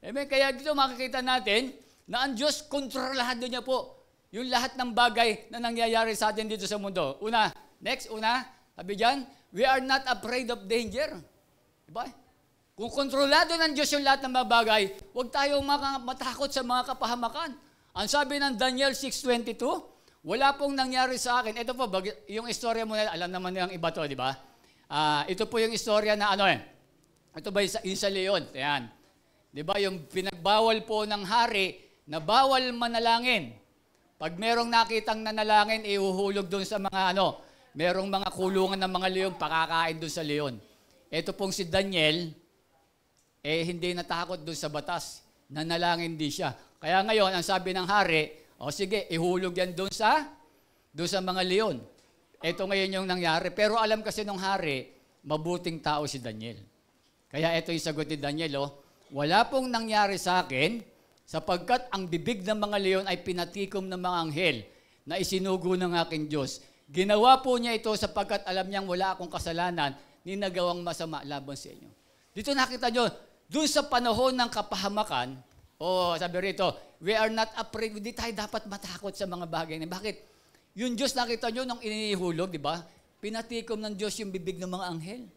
Amen? Kaya dito makikita natin na ang Diyos, kontrolado niya po yung lahat ng bagay na nangyayari sa atin dito sa mundo. Una, next, una, sabi dyan, we are not afraid of danger. Diba? Kung kontrolado ng Diyos yung lahat ng mga bagay, huwag tayo matakot sa mga kapahamakan. Ang sabi ng Daniel 6.22, wala pong nangyari sa akin. Ito po, yung istorya mo na, alam naman ng iba to, di ba? Uh, ito po yung istorya na ano eh, ito ba isa leon? Ayan. Di ba yung pinagbawal po ng hari na bawal manalangin. Pag merong nakitang nanalangin, ihuhulog doon sa mga ano, merong mga kulungan ng mga leon, pakakain doon sa leon. Ito pong si Daniel, eh hindi natakot doon sa batas. Nanalangin din siya. Kaya ngayon, ang sabi ng hari, o oh, sige, ihulog yan doon sa, doon sa mga leon. Ito ngayon yung nangyari. Pero alam kasi nung hari, mabuting tao si Daniel. Kaya ito yung sagot ni Daniel, oh, wala pong nangyari sa akin sapagkat ang bibig ng mga leon ay pinatikom ng mga anghel na isinugo ng aking Diyos. Ginawa po niya ito sapagkat alam niyang wala akong kasalanan ni nagawang masama laban sa inyo. Dito nakita niyo, doon sa panahon ng kapahamakan, oh, sabi rito, we are not afraid. Hindi tayo dapat matakot sa mga bagay na. Bakit? Yung Diyos nakita niyo nung inihulog, di ba? Pinatikom ng Diyos yung bibig ng mga anghel.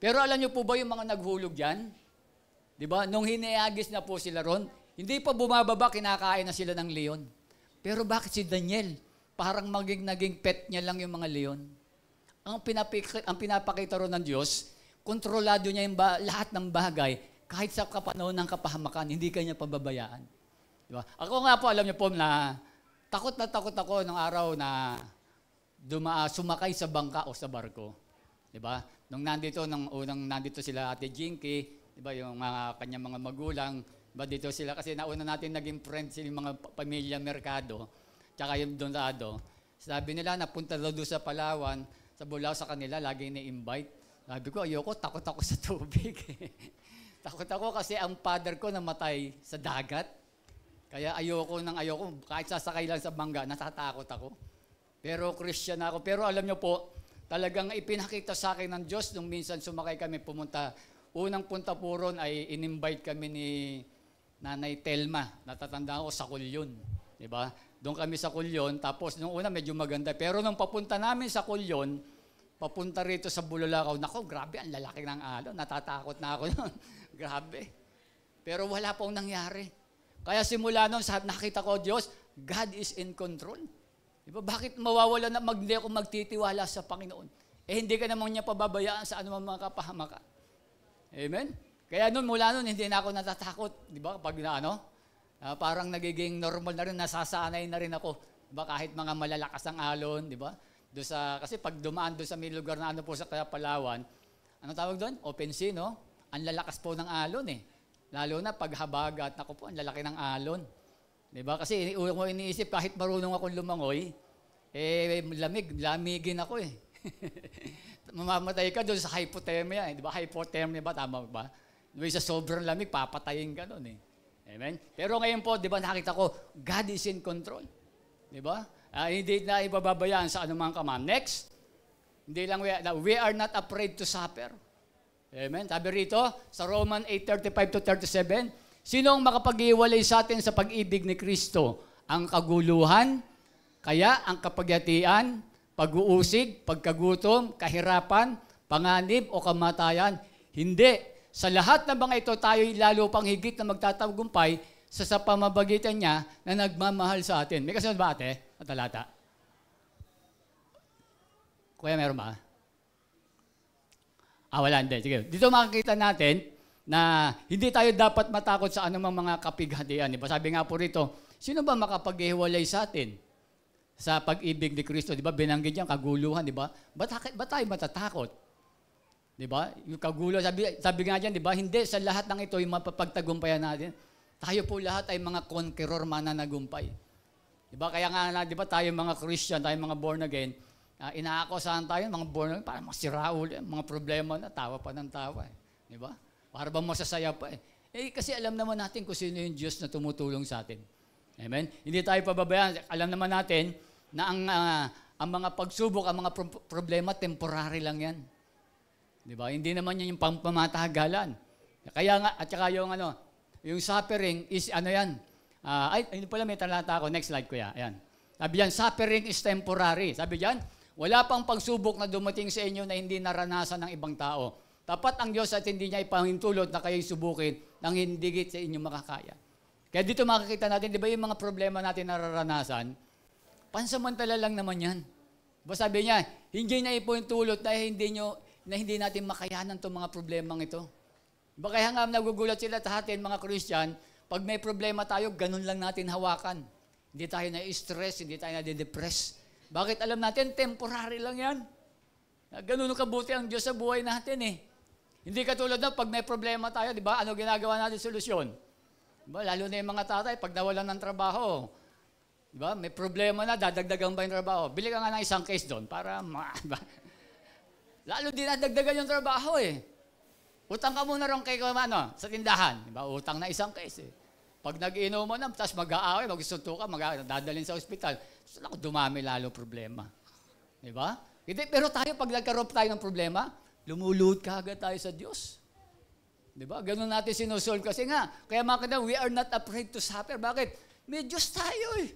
Pero alam niyo po ba yung mga naghulog yan? Di ba? Nung hinayagis na po sila ron, hindi pa bumababa, kinakain na sila ng leon. Pero bakit si Daniel? Parang maging naging pet niya lang yung mga leon. Ang, pinapik- ang pinapakita ron ng Diyos, kontrolado niya yung ba- lahat ng bagay. Kahit sa kapanahon ng kapahamakan, hindi kanya pababayaan. Di ba? Ako nga po, alam niyo po na takot na takot ako nung araw na duma- sumakay sa bangka o sa barko. 'di ba? Nung nandito nung unang nandito sila Ate Jinky, 'di ba, yung mga kanyang mga magulang, 'di ba dito sila kasi nauna natin naging friends yung mga pamilya Mercado, tsaka yung Donado. Sabi nila napunta daw sa Palawan, sa Bulao sa kanila lagi ni-invite. Sabi ko ayoko, takot ako sa tubig. takot ako kasi ang father ko namatay sa dagat. Kaya ayoko nang ayoko, kahit sasakay lang sa bangga, natatakot ako. Pero Christian ako. Pero alam niyo po, Talagang ipinakita sa akin ng Diyos nung minsan sumakay kami pumunta. Unang punta po ron ay in-invite kami ni Nanay Telma. Natatanda ko sa Kulyon. Di ba? Doon kami sa Kulyon. Tapos nung una medyo maganda. Pero nung papunta namin sa Kulyon, papunta rito sa Bulalakaw, nako, grabe, ang lalaki ng alon. Natatakot na ako noon. grabe. Pero wala pong nangyari. Kaya simula noon, sa nakita ko Diyos, God is in control. Di ba? Bakit mawawala na mag, hindi magtitiwala sa Panginoon? Eh, hindi ka naman niya pababayaan sa anumang mga kapahamakan. Amen? Kaya noon, mula noon, hindi na ako natatakot. Di ba? Pag na ano, uh, parang nagiging normal na rin, nasasanay na rin ako. Di Kahit mga malalakas ang alon, di ba? Do sa, kasi pag dumaan doon sa may lugar na ano po sa kaya Palawan, ano tawag doon? Open sea, no? Ang lalakas po ng alon eh. Lalo na pag habagat, ako po, ang lalaki ng alon. Diba? Kasi una ko iniisip, kahit marunong akong lumangoy, eh, lamig, lamigin ako eh. Mamamatay ka doon sa hypothermia. Eh. Di ba? Hypothermia ba? Tama ba? Doon sa sobrang lamig, papatayin ka doon eh. Amen? Pero ngayon po, di ba, nakita ko, God is in control. Di ba? Uh, ah, hindi na ibababayaan sa anumang kamam. Next, hindi lang, we, we are not afraid to suffer. Amen? Sabi rito, sa Roman 8.35 to 37, Sino ang makapag-iwalay sa atin sa pag-ibig ni Kristo? Ang kaguluhan, kaya ang kapagyatian, pag-uusig, pagkagutom, kahirapan, panganib o kamatayan. Hindi. Sa lahat ng mga ito, tayo lalo pang higit na magtatagumpay sa, sa pamamagitan niya na nagmamahal sa atin. May kasunod ba ate? At talata? Kuya, meron ba? Ah, wala. Hindi. Sige. Dito makikita natin, na hindi tayo dapat matakot sa anumang mga kapighatian. Diba? Sabi nga po rito, sino ba makapaghiwalay sa atin sa pag-ibig ni Kristo? Diba? Binanggit niya kaguluhan, di diba? Ba't, ba't tayo matatakot? ba? Yung kagulo, sabi, sabi nga diyan, ba? Hindi, sa lahat ng ito, yung mapapagtagumpayan natin, tayo po lahat ay mga conqueror mananagumpay. Di ba? Kaya nga, di ba, tayo mga Christian, tayo mga born again, uh, ah, inaakosahan tayo, mga born again, parang mga siraul, mga problema na, tawa pa ng tawa. Eh. ba? Para bang masasaya pa eh. Eh kasi alam naman natin kung sino yung Diyos na tumutulong sa atin. Amen? Hindi tayo pababayaan. Alam naman natin na ang, uh, ang mga pagsubok, ang mga pro- problema, temporary lang yan. Di ba? Hindi naman yan yung pampamatagalan. Kaya nga, at saka yung ano, yung suffering is ano yan? Uh, ay, ayun pala may talata ako. Next slide, kuya. Ayan. Sabi yan, suffering is temporary. Sabi yan, wala pang pagsubok na dumating sa inyo na hindi naranasan ng ibang tao. Tapat ang Diyos at hindi niya ipahintulot na kayo'y subukin nang hindi git sa inyong makakaya. Kaya dito makikita natin, di ba yung mga problema natin nararanasan, pansamantala lang naman yan. Diba sabi niya, hindi niya ipahintulot dahil hindi, nyo, na hindi natin makayanan itong mga problema ito. Diba kaya nga nagugulat sila sa atin, mga Christian, pag may problema tayo, ganun lang natin hawakan. Hindi tayo na-stress, hindi tayo na-depress. Bakit alam natin, temporary lang yan. Ganun kabuti ang Diyos sa buhay natin eh. Hindi katulad na pag may problema tayo, di ba? Ano ginagawa natin solusyon? Diba? Lalo na yung mga tatay, pag nawalan ng trabaho, di ba? May problema na, dadagdagan ba yung trabaho? Bili ka nga ng isang case doon para ma... Diba? Lalo dinadagdagan yung trabaho eh. Utang ka muna ron kay ano, sa tindahan. Di ba? Utang na isang case eh. Pag nag-inom mo na, tapos mag-aaway, magsusunto ka, mag dadalhin sa ospital. So, dumami lalo problema. Di ba? Hindi, pero tayo, pag nagkaroon tayo ng problema, Lumuluhod kaagad tayo sa Diyos. Di ba? Ganun natin sinusolve kasi nga. Kaya mga kadang, we are not afraid to suffer. Bakit? May Diyos tayo eh.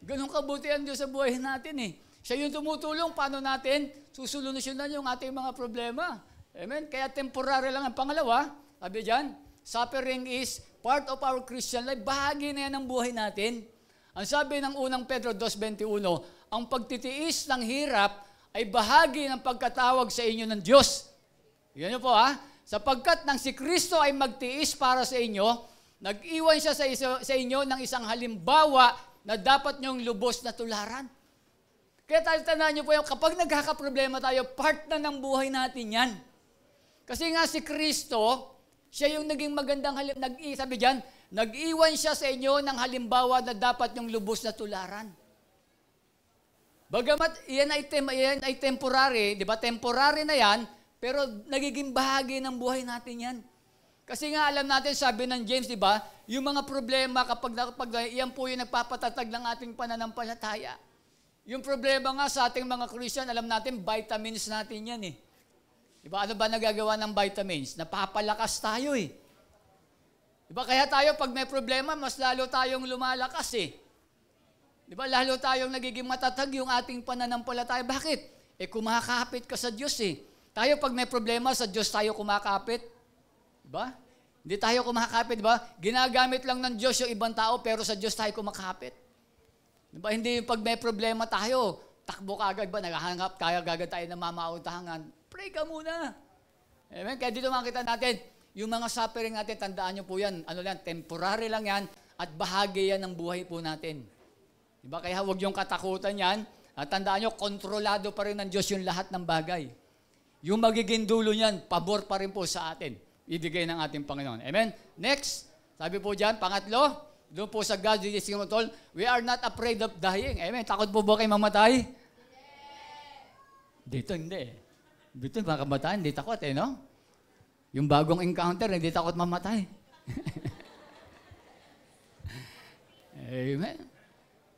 Ganun kabuti ang Diyos sa buhay natin eh. Siya yung tumutulong, paano natin susolusyunan yung ating mga problema. Amen? Kaya temporary lang ang pangalawa, sabi dyan, suffering is part of our Christian life. Bahagi na yan ng buhay natin. Ang sabi ng unang Pedro 2.21, ang pagtitiis ng hirap ay bahagi ng pagkatawag sa inyo ng Diyos. Yun po ha. Sapagkat nang si Kristo ay magtiis para sa inyo, nag-iwan siya sa, iso, sa inyo ng isang halimbawa na dapat niyong lubos na tularan. Kaya tayo tanahan niyo po yan, kapag nagkakaproblema tayo, part na ng buhay natin yan. Kasi nga si Kristo, siya yung naging magandang halimbawa, nag sabi dyan, nag-iwan siya sa inyo ng halimbawa na dapat niyong lubos na tularan. Bagamat yan ay, tem- yan ay temporary, di ba? Temporary na yan, pero nagiging bahagi ng buhay natin yan. Kasi nga alam natin, sabi ng James, di ba? Yung mga problema kapag, kapag yan po yung nagpapatatag ng ating pananampalataya. Yung problema nga sa ating mga Christian, alam natin, vitamins natin yan eh. Di ba? Ano ba nagagawa ng vitamins? Napapalakas tayo eh. Di ba? Kaya tayo, pag may problema, mas lalo tayong lumalakas eh. Di ba? Lalo tayong nagiging matatag yung ating pananampalataya. Bakit? Eh kumakapit ka sa Diyos eh. Tayo pag may problema sa Diyos tayo kumakapit. Di ba? Hindi tayo kumakapit, di ba? Ginagamit lang ng Diyos yung ibang tao pero sa Diyos tayo kumakapit. Di ba? Hindi yung pag may problema tayo, takbo ka agad ba? naghahangap, kaya agad tayo na mamautangan. Pray ka muna. Amen? Kaya dito makita natin, yung mga suffering natin, tandaan nyo po yan. Ano lang, temporary lang yan at bahagi yan ng buhay po natin. Diba? Kaya huwag yung katakutan yan. At tandaan nyo, kontrolado pa rin ng Diyos yung lahat ng bagay. Yung magiging dulo niyan, pabor pa rin po sa atin. Ibigay ng ating Panginoon. Amen? Next, sabi po dyan, pangatlo, doon po sa God, Jesus Christ, we are not afraid of dying. Amen? Takot po ba kayo mamatay? Hindi. Dito hindi. Dito mga kabataan, hindi takot eh, no? Yung bagong encounter, hindi takot mamatay. Amen?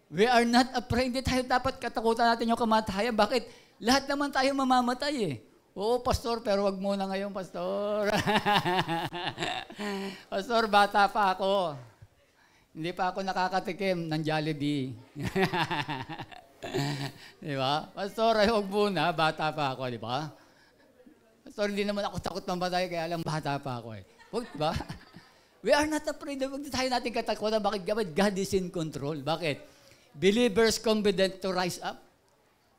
We are not afraid. Hindi tayo dapat katakutan natin yung kamatayan. Bakit? Lahat naman tayo mamamatay eh. Oo, pastor, pero wag muna ngayon, pastor. pastor, bata pa ako. Hindi pa ako nakakatikim ng Jollibee. di ba? Pastor, ay huwag muna, bata pa ako, di ba? Pastor, hindi naman ako takot mamatay, kaya lang bata pa ako eh. Huwag, di ba? We are not afraid. Huwag tayo natin katakutan. Bakit? Bakit God is in control. Bakit? believers confident to rise up.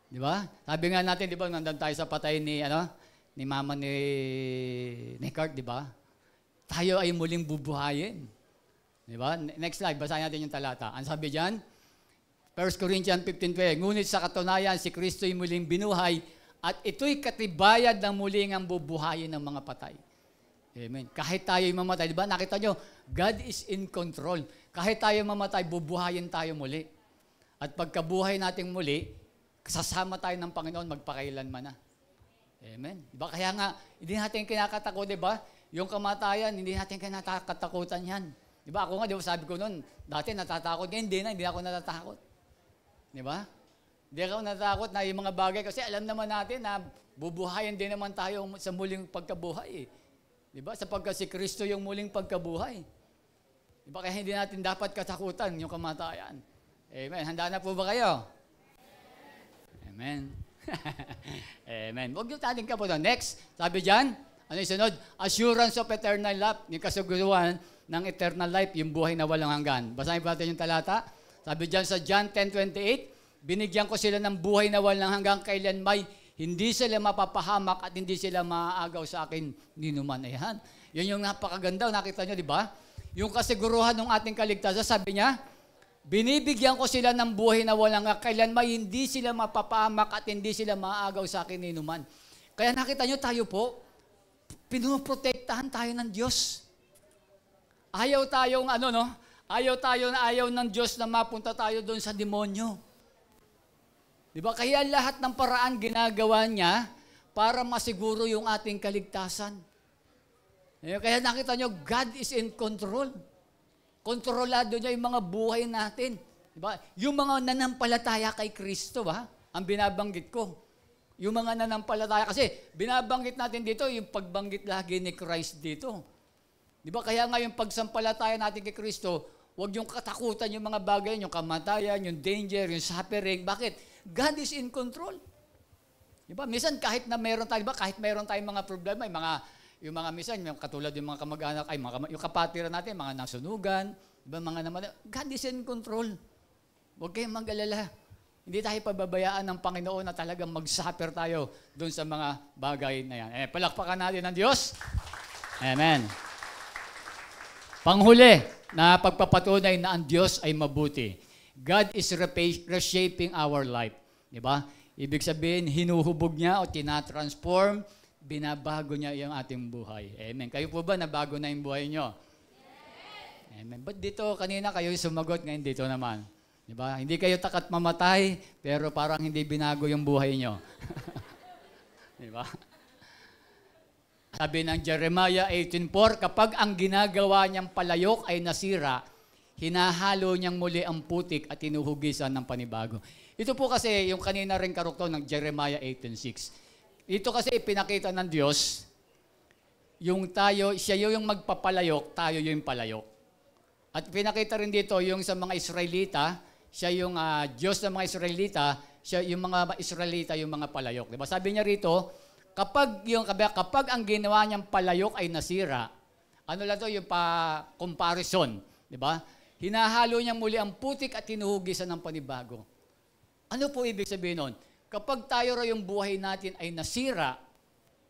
Di ba? Sabi nga natin, di ba, nandang tayo sa patay ni, ano, ni mama ni, ni Kurt, di ba? Tayo ay muling bubuhayin. Di ba? Next slide, basahin natin yung talata. Ang sabi diyan, 1 Corinthians 15.12, Ngunit sa katunayan, si Kristo'y muling binuhay at ito'y katibayad ng muling ang bubuhayin ng mga patay. Amen. Kahit tayo'y mamatay, di ba? Nakita nyo, God is in control. Kahit tayo mamatay, bubuhayin tayo muli. At pagkabuhay nating muli, sasama tayo ng Panginoon magpakailanman na. Amen. Diba? Kaya nga, hindi natin kinakatakot, di ba? Yung kamatayan, hindi natin kinakatakutan yan. Di ba? Ako nga, di ba sabi ko noon, dati natatakot. Ngayon, hindi na, hindi ako natatakot. Di ba? Hindi ako natatakot na yung mga bagay kasi alam naman natin na bubuhayan din naman tayo sa muling pagkabuhay. Eh. Di ba? Sapagkat si Kristo yung muling pagkabuhay. Di ba? Kaya hindi natin dapat katakutan yung kamatayan. Amen. Handa na po ba kayo? Amen. Amen. Huwag yung tating ka po Next, sabi dyan, ano yung sunod? Assurance of eternal life. Yung kasuguruan ng eternal life, yung buhay na walang hanggan. Basahin po natin yung talata. Sabi dyan sa John 10.28, binigyan ko sila ng buhay na walang hanggan kailan may hindi sila mapapahamak at hindi sila maaagaw sa akin ninuman. Ayan. Yun yung napakaganda. Nakita nyo, di ba? Yung kasiguruhan ng ating kaligtasan, sabi niya, Binibigyan ko sila ng buhay na walang kailanman hindi sila mapapahamak at hindi sila maagaw sa akin inuman. Kaya nakita nyo tayo po, pinuprotektahan tayo ng Diyos. Ayaw tayong ano no, ayaw tayo na ayaw ng Diyos na mapunta tayo doon sa demonyo. Di ba? Kaya lahat ng paraan ginagawa niya para masiguro yung ating kaligtasan. Kaya nakita nyo, God is in control. Kontrolado niya yung mga buhay natin. Diba? Yung mga nanampalataya kay Kristo, ha? ang binabanggit ko. Yung mga nanampalataya, kasi binabanggit natin dito yung pagbanggit lagi ni Christ dito. Di ba? Kaya nga yung pagsampalataya natin kay Kristo, huwag yung katakutan yung mga bagay, yung kamatayan, yung danger, yung suffering. Bakit? God is in control. Di ba? Misan kahit na meron tayo, di ba? kahit meron tayong mga problema, yung mga yung mga misan, yung katulad yung mga kamag-anak, ay, mga, yung kapatiran natin, mga nasunugan, iba mga naman, God is in control. Huwag kayong mag-alala. Hindi tayo pababayaan ng Panginoon na talagang mag-suffer tayo doon sa mga bagay na yan. Eh, palakpakan natin ng Diyos. Amen. Panghuli na pagpapatunay na ang Diyos ay mabuti. God is reshaping our life. Di ba? Ibig sabihin, hinuhubog niya o tinatransform binabago niya yung ating buhay. Amen. Kayo po ba nabago na yung buhay niyo? Yes. Amen. But dito, kanina kayo sumagot, ngayon dito naman. Di ba? Hindi kayo takat mamatay, pero parang hindi binago yung buhay niyo. Di ba? Sabi ng Jeremiah 18.4, kapag ang ginagawa niyang palayok ay nasira, hinahalo niyang muli ang putik at tinuhugisan ng panibago. Ito po kasi yung kanina rin karukto ng Jeremiah 18.6. Ito kasi pinakita ng Diyos, yung tayo, siya yung magpapalayok, tayo yung palayok. At pinakita rin dito yung sa mga Israelita, siya yung uh, Diyos ng mga Israelita, siya yung mga Israelita yung mga palayok. Diba? Sabi niya rito, kapag yung kapag ang ginawa niyang palayok ay nasira, ano lang to yung pa comparison, 'di ba? Hinahalo niya muli ang putik at hinuhugisan ng panibago. Ano po ibig sabihin noon? Kapag tayo raw yung buhay natin ay nasira,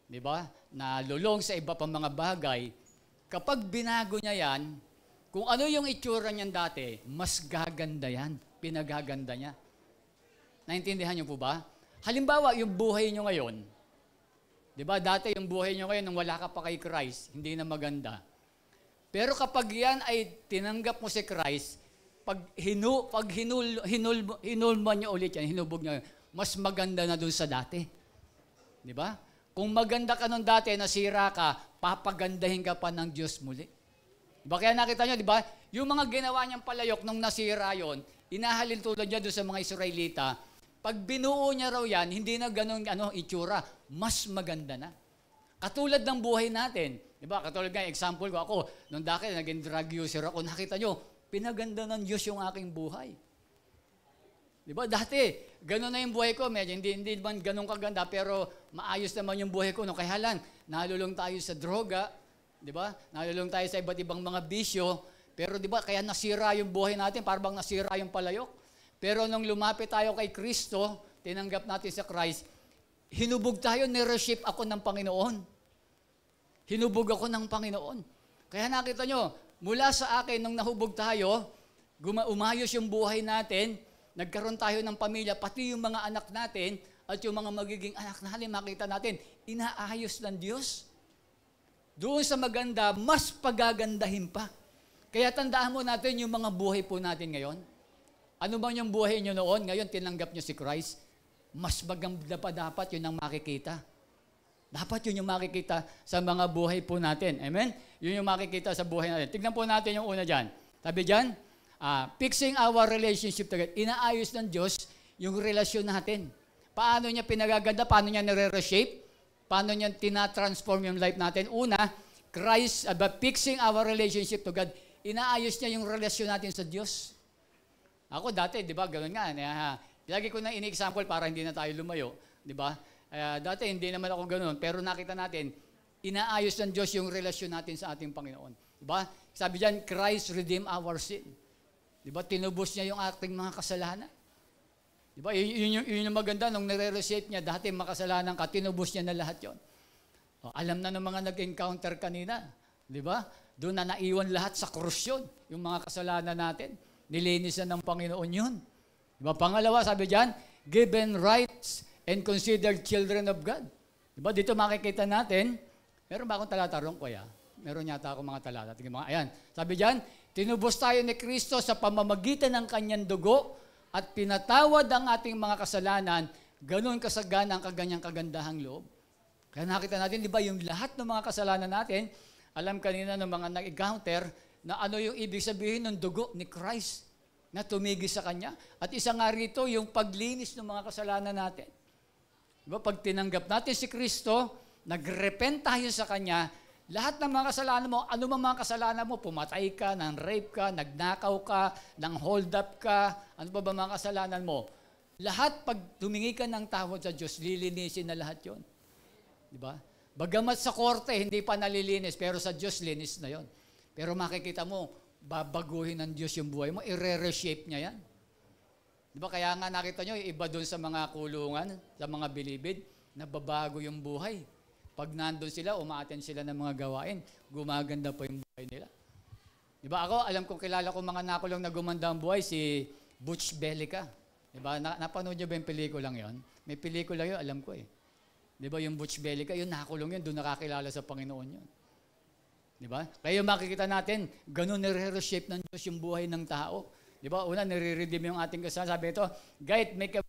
di ba, nalulong sa iba pang mga bagay, kapag binago niya yan, kung ano yung itsura niyan dati, mas gaganda yan. Pinagaganda niya. Naintindihan niyo po ba? Halimbawa, yung buhay niyo ngayon, di ba, dati yung buhay niyo ngayon, nung wala ka pa kay Christ, hindi na maganda. Pero kapag yan ay tinanggap mo si Christ, pag hinu pag hinul hinul hinulman niya ulit yan, hinubog niya, mas maganda na dun sa dati. Di ba? Kung maganda ka nun dati, nasira ka, papagandahin ka pa ng Diyos muli. Diba? Kaya nakita nyo, di ba? Yung mga ginawa niyang palayok nung nasira yon, inahalil tulad niya doon sa mga Israelita, pag binuo niya raw yan, hindi na ganun ano, itsura, mas maganda na. Katulad ng buhay natin, di ba? Katulad nga, example ko ako, nung dati naging drug user ako, nakita nyo, pinaganda ng Diyos yung aking buhay. Di ba? Dati, Ganun na yung buhay ko. Medyo hindi, hindi man ganun kaganda, pero maayos naman yung buhay ko. No? Kaya lang, nalulong tayo sa droga, di ba? Nalulong tayo sa iba't ibang mga bisyo. Pero di ba, kaya nasira yung buhay natin, parang nasira yung palayok. Pero nung lumapit tayo kay Kristo, tinanggap natin sa Christ, hinubog tayo, nireship ako ng Panginoon. Hinubog ako ng Panginoon. Kaya nakita nyo, mula sa akin, nung nahubog tayo, umayos yung buhay natin, nagkaroon tayo ng pamilya, pati yung mga anak natin at yung mga magiging anak natin, makita natin, inaayos ng Diyos. Doon sa maganda, mas pagagandahin pa. Kaya tandaan mo natin yung mga buhay po natin ngayon. Ano bang yung buhay nyo noon? Ngayon, tinanggap nyo si Christ. Mas maganda pa dapat yun ang makikita. Dapat yun yung makikita sa mga buhay po natin. Amen? Yun yung makikita sa buhay natin. Tignan po natin yung una dyan. Sabi dyan, Uh, fixing our relationship to God. Inaayos ng Diyos yung relasyon natin. Paano niya pinagaganda? Paano niya nare-reshape? Paano niya tinatransform yung life natin? Una, Christ, about ah, fixing our relationship to God, inaayos niya yung relasyon natin sa Diyos. Ako dati, di ba, ganoon nga. Uh, lagi ko na ini-example para hindi na tayo lumayo. Di ba? Uh, dati, hindi naman ako ganoon. Pero nakita natin, inaayos ng Diyos yung relasyon natin sa ating Panginoon. Di ba? Sabi diyan, Christ redeem our sin. Di ba, tinubos niya yung ating mga kasalanan. Di ba, yun, yun, yun, yun yung maganda nung nare-reshape niya, dati makasalanan ka, tinubos niya na lahat yon. O, oh, alam na ng mga nag-encounter kanina. Di ba? Doon na naiwan lahat sa krus yun, yung mga kasalanan natin. Nilinis na ng Panginoon yun. Di ba? Pangalawa, sabi diyan, given rights and considered children of God. Di ba? Dito makikita natin, meron ba akong talata ron, kuya? Meron yata ako mga talata. Tingnan mga, ayan. Sabi diyan, Tinubos tayo ni Kristo sa pamamagitan ng kanyang dugo at pinatawad ang ating mga kasalanan, ganun kasagana ang kaganyang kagandahang loob. Kaya nakita natin, di ba, yung lahat ng mga kasalanan natin, alam kanina ng mga nag-encounter na ano yung ibig sabihin ng dugo ni Christ na tumigil sa Kanya. At isa nga rito, yung paglinis ng mga kasalanan natin. Diba, pag tinanggap natin si Kristo, nagrepent tayo sa Kanya, lahat ng mga kasalanan mo, anumang mga kasalanan mo, pumatay ka, nang rape ka, nagnakaw ka, nang hold up ka, ano pa ba, ba mga kasalanan mo? Lahat, pag tumingi ka ng tawad sa Diyos, lilinisin na lahat yon. Di ba? Bagamat sa korte, hindi pa nalilinis, pero sa Diyos, linis na yon. Pero makikita mo, babaguhin ng Diyos yung buhay mo, i-reshape niya yan. Di ba? Kaya nga nakita nyo, iba doon sa mga kulungan, sa mga bilibid, nababago yung buhay pag nandun sila, umaaten sila ng mga gawain, gumaganda po yung buhay nila. Di ba ako, alam ko, kilala ko mga nakulong na gumanda ang buhay, si Butch Bellica. Di ba, na, napanood niyo ba yung pelikulang yon? May pelikula yun, alam ko eh. Di ba, yung Butch Bellica, yung nakulong yun, doon nakakilala sa Panginoon yun. Di ba? Kaya makikita natin, ganun nire-reshape ng Diyos yung buhay ng tao. Di ba? Una, nire-redeem yung ating kasalanan. Sabi ito, guide, make a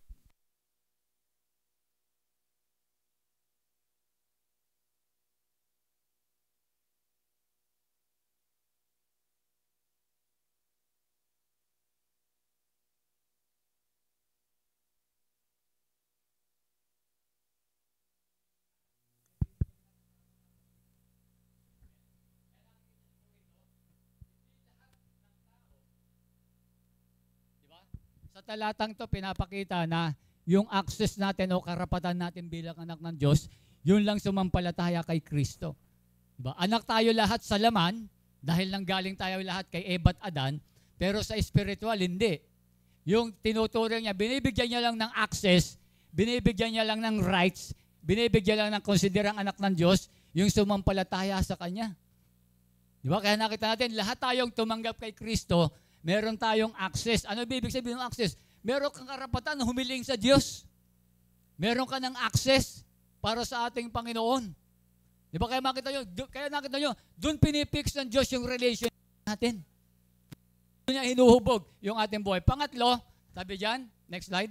Sa talatang to pinapakita na yung access natin o karapatan natin bilang anak ng Diyos, yun lang sumampalataya kay Kristo. Diba? Anak tayo lahat sa laman, dahil nang galing tayo lahat kay Eva at Adan, pero sa spiritual, hindi. Yung tinuturo niya, binibigyan niya lang ng access, binibigyan niya lang ng rights, binibigyan lang ng considerang anak ng Diyos, yung sumampalataya sa Kanya. Di ba? Kaya nakita natin, lahat tayong tumanggap kay Kristo, Meron tayong access. Ano ibig sabihin ng access? Meron kang karapatan na humiling sa Diyos. Meron ka ng access para sa ating Panginoon. Di ba kaya makita nyo, do, kaya nakita nyo, doon pinipix ng Diyos yung relation natin. Doon niya hinuhubog yung ating buhay. Pangatlo, sabi dyan, next slide,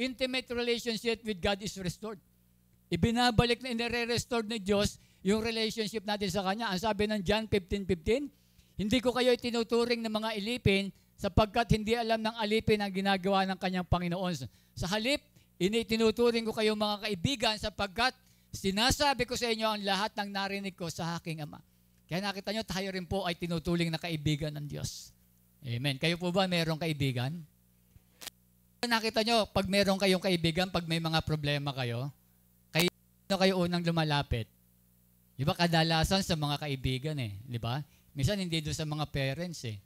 intimate relationship with God is restored. Ibinabalik na inire-restored ni Diyos yung relationship natin sa Kanya. Ang sabi ng John 15.15, 15, hindi ko kayo itinuturing ng mga alipin sapagkat hindi alam ng alipin ang ginagawa ng kanyang Panginoon. Sa halip, initinuturing ko kayo mga kaibigan sapagkat sinasabi ko sa inyo ang lahat ng narinig ko sa aking Ama. Kaya nakita nyo, tayo rin po ay tinutuling na kaibigan ng Diyos. Amen. Kayo po ba mayroong kaibigan? Nakita nyo, pag mayroong kayong kaibigan, pag may mga problema kayo, kayo, kayo unang lumalapit. Di ba kadalasan sa mga kaibigan eh, di ba? Minsan hindi doon sa mga parents eh.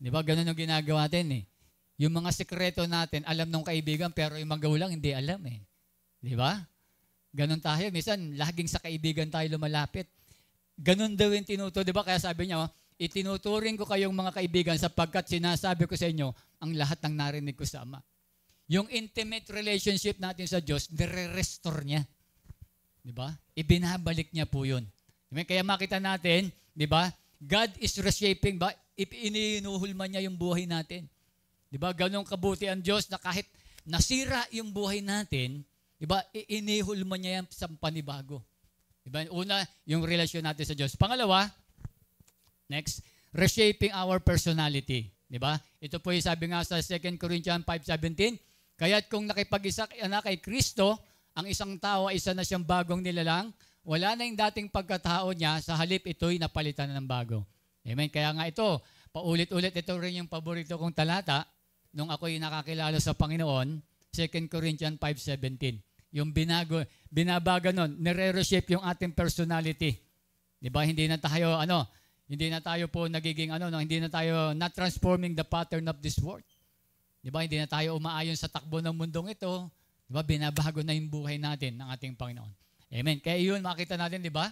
Di ba? Ganun ang ginagawa natin eh. Yung mga sekreto natin, alam ng kaibigan, pero yung lang hindi alam eh. Di ba? Ganun tayo. Minsan, laging sa kaibigan tayo lumalapit. Ganun daw yung tinuturo. Di ba? Kaya sabi niya, oh, itinuturing ko kayong mga kaibigan sapagkat sinasabi ko sa inyo ang lahat ng narinig ko sa Ama. Yung intimate relationship natin sa Diyos, nire-restore niya. Di ba? Ibinabalik niya po yun. Kaya makita natin, di ba? God is reshaping. Ba, if ininuhulma niya yung buhay natin. Di ba? Ganong kabuti ang Diyos na kahit nasira yung buhay natin, di ba, inihulma niya yan sa panibago. Di ba? Una, yung relasyon natin sa Diyos. Pangalawa, next, reshaping our personality. Di ba? Ito po yung sabi nga sa 2 Corinthians 5.17, Kaya't kung nakipag-isa kay anak kay Kristo, ang isang tao ay isa na siyang bagong nilalang, wala na yung dating pagkatao niya, sa halip ito'y napalitan na ng bago. Amen? Kaya nga ito, paulit-ulit ito rin yung paborito kong talata nung ako'y nakakilala sa Panginoon, 2 Corinthians 5.17. Yung binago, binabaga nun, nire-reshape yung ating personality. Di ba? Hindi na tayo, ano, hindi na tayo po nagiging, ano, no, hindi na tayo not transforming the pattern of this world. Di ba? Hindi na tayo umaayon sa takbo ng mundong ito. Di ba? Binabago na yung buhay natin ng ating Panginoon. Amen. Kaya yun, makita natin, di ba?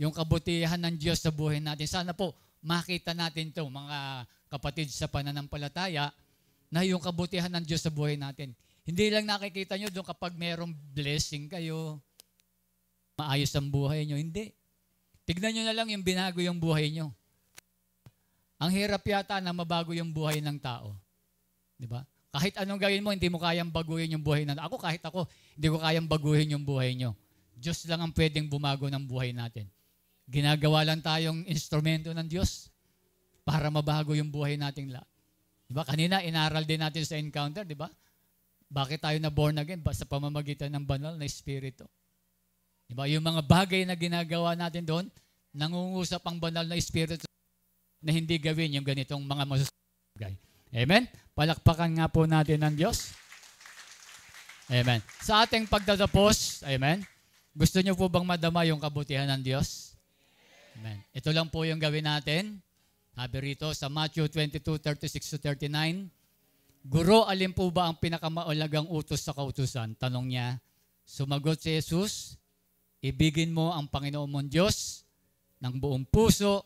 Yung kabutihan ng Diyos sa buhay natin. Sana po, makita natin to mga kapatid sa pananampalataya, na yung kabutihan ng Diyos sa buhay natin. Hindi lang nakikita nyo doon kapag merong blessing kayo, maayos ang buhay nyo. Hindi. Tignan nyo na lang yung binago yung buhay nyo. Ang hirap yata na mabago yung buhay ng tao. Di ba? Kahit anong gawin mo, hindi mo kayang baguhin yung buhay na Ako kahit ako, hindi ko kayang baguhin yung buhay nyo. Diyos lang ang pwedeng bumago ng buhay natin. Ginagawa lang tayong instrumento ng Diyos para mabago yung buhay nating lahat. Diba? Kanina, inaral din natin sa encounter, di ba? Bakit tayo na born again? Sa pamamagitan ng banal na Espiritu. Di ba? Yung mga bagay na ginagawa natin doon, nangungusap ang banal na Espiritu na hindi gawin yung ganitong mga masusugay. Amen? Palakpakan nga po natin ng Diyos. Amen. Sa ating pagtatapos, Amen? Gusto niyo po bang madama yung kabutihan ng Diyos? Amen. Ito lang po yung gawin natin. Sabi rito sa Matthew 22, 36-39, Guro, alin po ba ang pinakamaulagang utos sa kautusan? Tanong niya. Sumagot si Jesus, Ibigin mo ang Panginoon mong Diyos ng buong puso,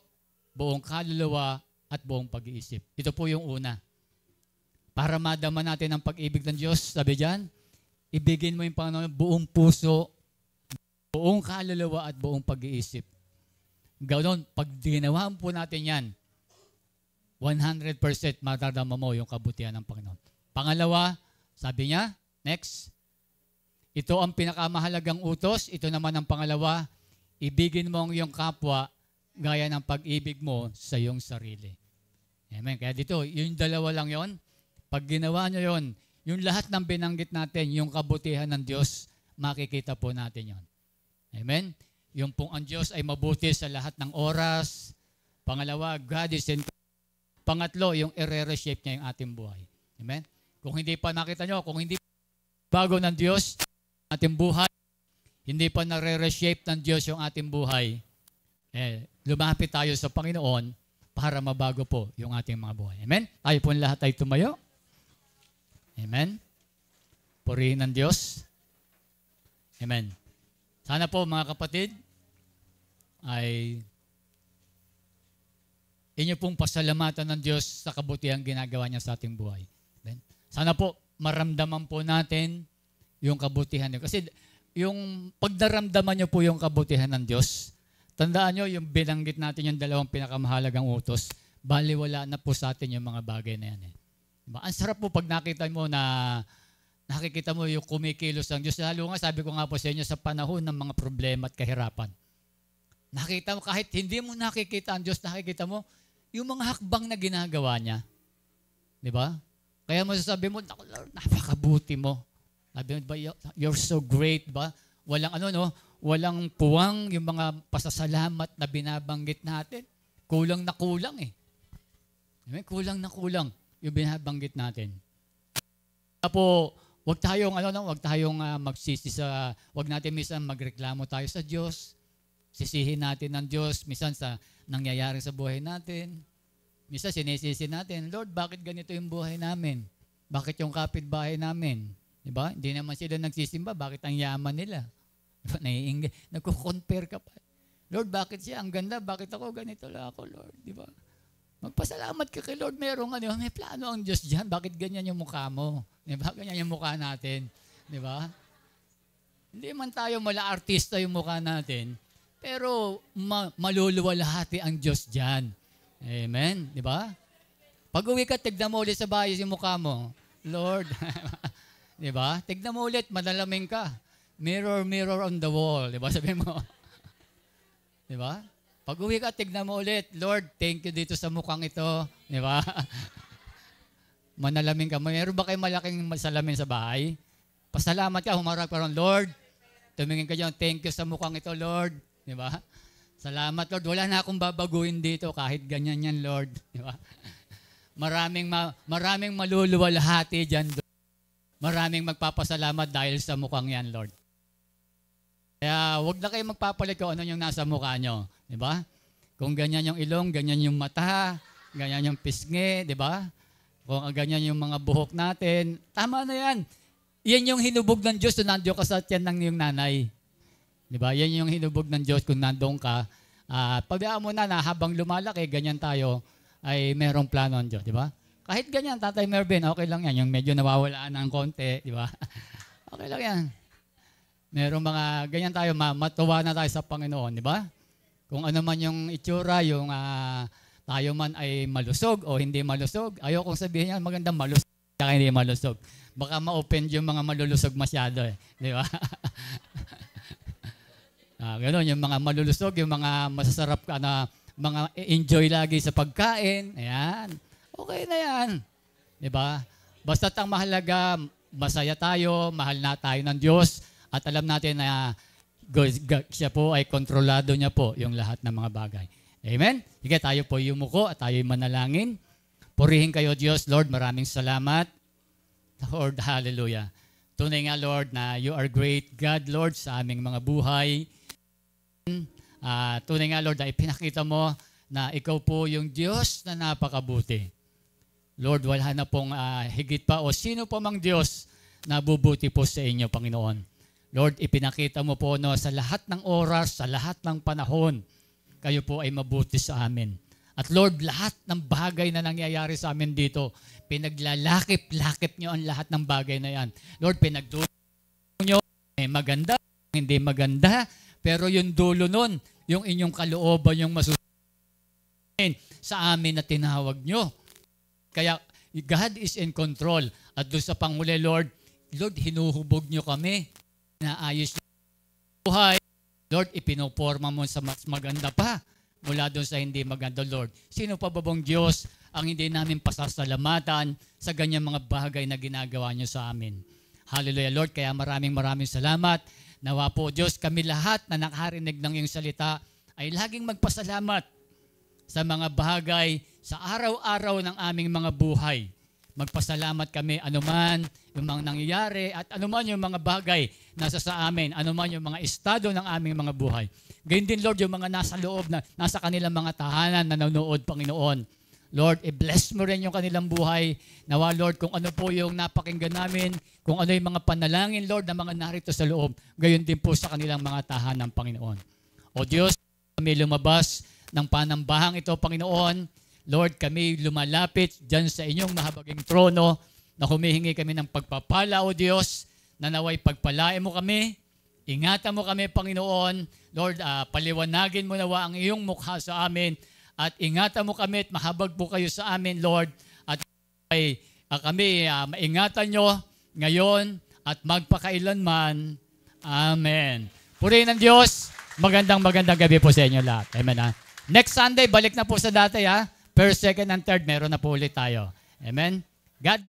buong kaluluwa, at buong pag-iisip. Ito po yung una. Para madama natin ang pag-ibig ng Diyos, sabi diyan, ibigin mo yung Panginoon buong puso, buong kaluluwa at buong pag-iisip. Ganoon, pag ginawaan po natin yan, 100% matadama mo yung kabutihan ng Panginoon. Pangalawa, sabi niya, next, ito ang pinakamahalagang utos, ito naman ang pangalawa, ibigin mo ang iyong kapwa gaya ng pag-ibig mo sa iyong sarili. Amen. Kaya dito, yung dalawa lang yon. Pag ginawa nyo yon, yung lahat ng binanggit natin, yung kabutihan ng Diyos, makikita po natin yon. Amen? Yung pong ang Diyos ay mabuti sa lahat ng oras. Pangalawa, God is in Pangatlo, yung i-reshape niya yung ating buhay. Amen? Kung hindi pa nakita nyo, kung hindi bago ng Diyos ating buhay, hindi pa nare-reshape ng Diyos yung ating buhay, eh, lumapit tayo sa Panginoon para mabago po yung ating mga buhay. Amen? Tayo po lahat ay tumayo. Amen? Purihin ng Diyos. Amen. Sana po mga kapatid ay inyo pong pasalamatan ng Diyos sa kabutihang ginagawa niya sa ating buhay. Amen? Sana po maramdaman po natin yung kabutihan niyo. Kasi yung pagdaramdaman niyo po yung kabutihan ng Diyos, tandaan niyo yung binanggit natin yung dalawang pinakamahalagang utos, baliwala na po sa atin yung mga bagay na yan. Eh. Diba? Ang sarap po pag nakita mo na nakikita mo yung kumikilos ang Diyos. Lalo nga, sabi ko nga po sa inyo, sa panahon ng mga problema at kahirapan. Nakita mo, kahit hindi mo nakikita ang Diyos, nakikita mo yung mga hakbang na ginagawa niya. Di ba? Kaya masasabi mo, Lord, napakabuti mo. Sabi mo, ba, diba, you're so great ba? Walang ano, no? Walang puwang yung mga pasasalamat na binabanggit natin. Kulang na kulang eh. Kulang na kulang yung binabanggit natin. Kaya Huwag tayong ano lang, huwag tayong uh, magsisi sa huwag natin minsan magreklamo tayo sa Diyos. Sisihin natin ng Diyos minsan sa nangyayari sa buhay natin. Minsan sinisisi natin, Lord, bakit ganito yung buhay namin? Bakit yung kapitbahay namin? 'Di ba? Hindi naman sila nagsisimba, bakit ang yaman nila? Diba? Naiinggit, nagko-compare ka pa. Lord, bakit siya ang ganda? Bakit ako ganito lang ako, Lord? 'Di ba? Magpasalamat ka kay Lord, merong ano, may plano ang Diyos diyan. Bakit ganyan yung mukha mo? Di ba? Ganyan yung mukha natin. Di ba? Hindi man tayo mala artista yung mukha natin, pero ma- maluluwalhati ang Diyos diyan. Amen? Di ba? Pag uwi ka, tignan mo ulit sa bahay yung mukha mo. Lord, di ba? Tignan mo ulit, madalaming ka. Mirror, mirror on the wall. Di ba? Sabi mo. di ba? Pag uwi ka, tignan mo ulit, Lord, thank you dito sa mukhang ito. Di ba? Manalamin ka. Meron ba kayong malaking salamin sa bahay? Pasalamat ka, humarap ka ron, Lord. Tumingin ka dyan, thank you sa mukhang ito, Lord. Di ba? Salamat, Lord. Wala na akong babaguhin dito kahit ganyan yan, Lord. Di ba? Maraming, ma- maraming maluluwalhati dyan, Lord. Maraming magpapasalamat dahil sa mukhang yan, Lord. Kaya wag na kayo magpapalit kung ano yung nasa mukha nyo. Di ba? Kung ganyan yung ilong, ganyan yung mata, ganyan yung pisngi, di ba? Kung ganyan yung mga buhok natin, tama na yan. Yan yung hinubog ng Diyos kung nandiyo ka sa tiyan ng iyong nanay. Di ba? Yan yung hinubog ng Diyos kung nandoon ka. At uh, pagdaan mo na na habang lumalaki, ganyan tayo, ay merong plano ng Diyos. Di ba? Kahit ganyan, Tatay Mervin, okay lang yan. Yung medyo nawawalaan ng konti, di ba? okay lang yan. Merong mga, ganyan tayo, matuwa na tayo sa Panginoon, di ba? Kung ano man yung itsura, yung uh, tayo man ay malusog o hindi malusog. Ayokong sabihin yan, maganda malusog, kaya hindi malusog. Baka ma-open yung mga malulusog masyado eh, di ba? ah, ganun, yung mga malulusog, yung mga masasarap ka na, mga enjoy lagi sa pagkain, ayan, okay na yan. Di ba? Basta't ang mahalaga, masaya tayo, mahal na tayo ng Diyos, at alam natin na siya po ay kontrolado niya po yung lahat ng mga bagay. Amen? Sige, tayo po yumuko at tayo manalangin. Purihin kayo Diyos, Lord. Maraming salamat. Lord, hallelujah. Tunay nga, Lord, na you are great God, Lord, sa aming mga buhay. Uh, tunay nga, Lord, na ipinakita mo na ikaw po yung Diyos na napakabuti. Lord, wala na pong uh, higit pa o sino pa mang Diyos na bubuti po sa inyo, Panginoon. Lord, ipinakita mo po no, sa lahat ng oras, sa lahat ng panahon, kayo po ay mabuti sa amin. At Lord, lahat ng bagay na nangyayari sa amin dito, pinaglalakip-lakip nyo ang lahat ng bagay na yan. Lord, pinagdulo nyo, may eh, maganda, hindi maganda, pero yung dulo nun, yung inyong kalooban, yung masusunod sa amin na tinawag nyo. Kaya God is in control. At doon sa panghuli, Lord, Lord, hinuhubog nyo kami naayos niya buhay. Lord, ipinoporma mo sa mas maganda pa mula doon sa hindi maganda, Lord. Sino pa ba bang Diyos ang hindi namin pasasalamatan sa ganyang mga bagay na ginagawa niyo sa amin? Hallelujah, Lord. Kaya maraming maraming salamat. Nawa po, Diyos, kami lahat na nakarinig ng iyong salita ay laging magpasalamat sa mga bagay sa araw-araw ng aming mga buhay Magpasalamat kami anuman yung mga nangyayari at anuman yung mga bagay nasa sa amin, anuman yung mga estado ng aming mga buhay. Gayun din, Lord, yung mga nasa loob, na, nasa kanilang mga tahanan, na nanonood, Panginoon. Lord, i-bless mo rin yung kanilang buhay. Nawa, Lord, kung ano po yung napakinggan namin, kung ano yung mga panalangin, Lord, na mga narito sa loob, gayon din po sa kanilang mga tahanan, Panginoon. O Diyos, kami lumabas ng panambahang ito, Panginoon, Lord, kami lumalapit dyan sa inyong mahabaging trono na humihingi kami ng pagpapala, O Diyos, na naway pagpalae mo kami, ingatan mo kami, Panginoon. Lord, uh, paliwanagin mo nawa ang iyong mukha sa amin at ingatan mo kami at mahabag po kayo sa amin, Lord. At ay, uh, kami uh, maingatan nyo ngayon at magpakailanman. Amen. Purihin ng Diyos. Magandang magandang gabi po sa inyo lahat. Amen ha. Next Sunday, balik na po sa dati ha. First, second, and third, meron na po ulit tayo. Amen? God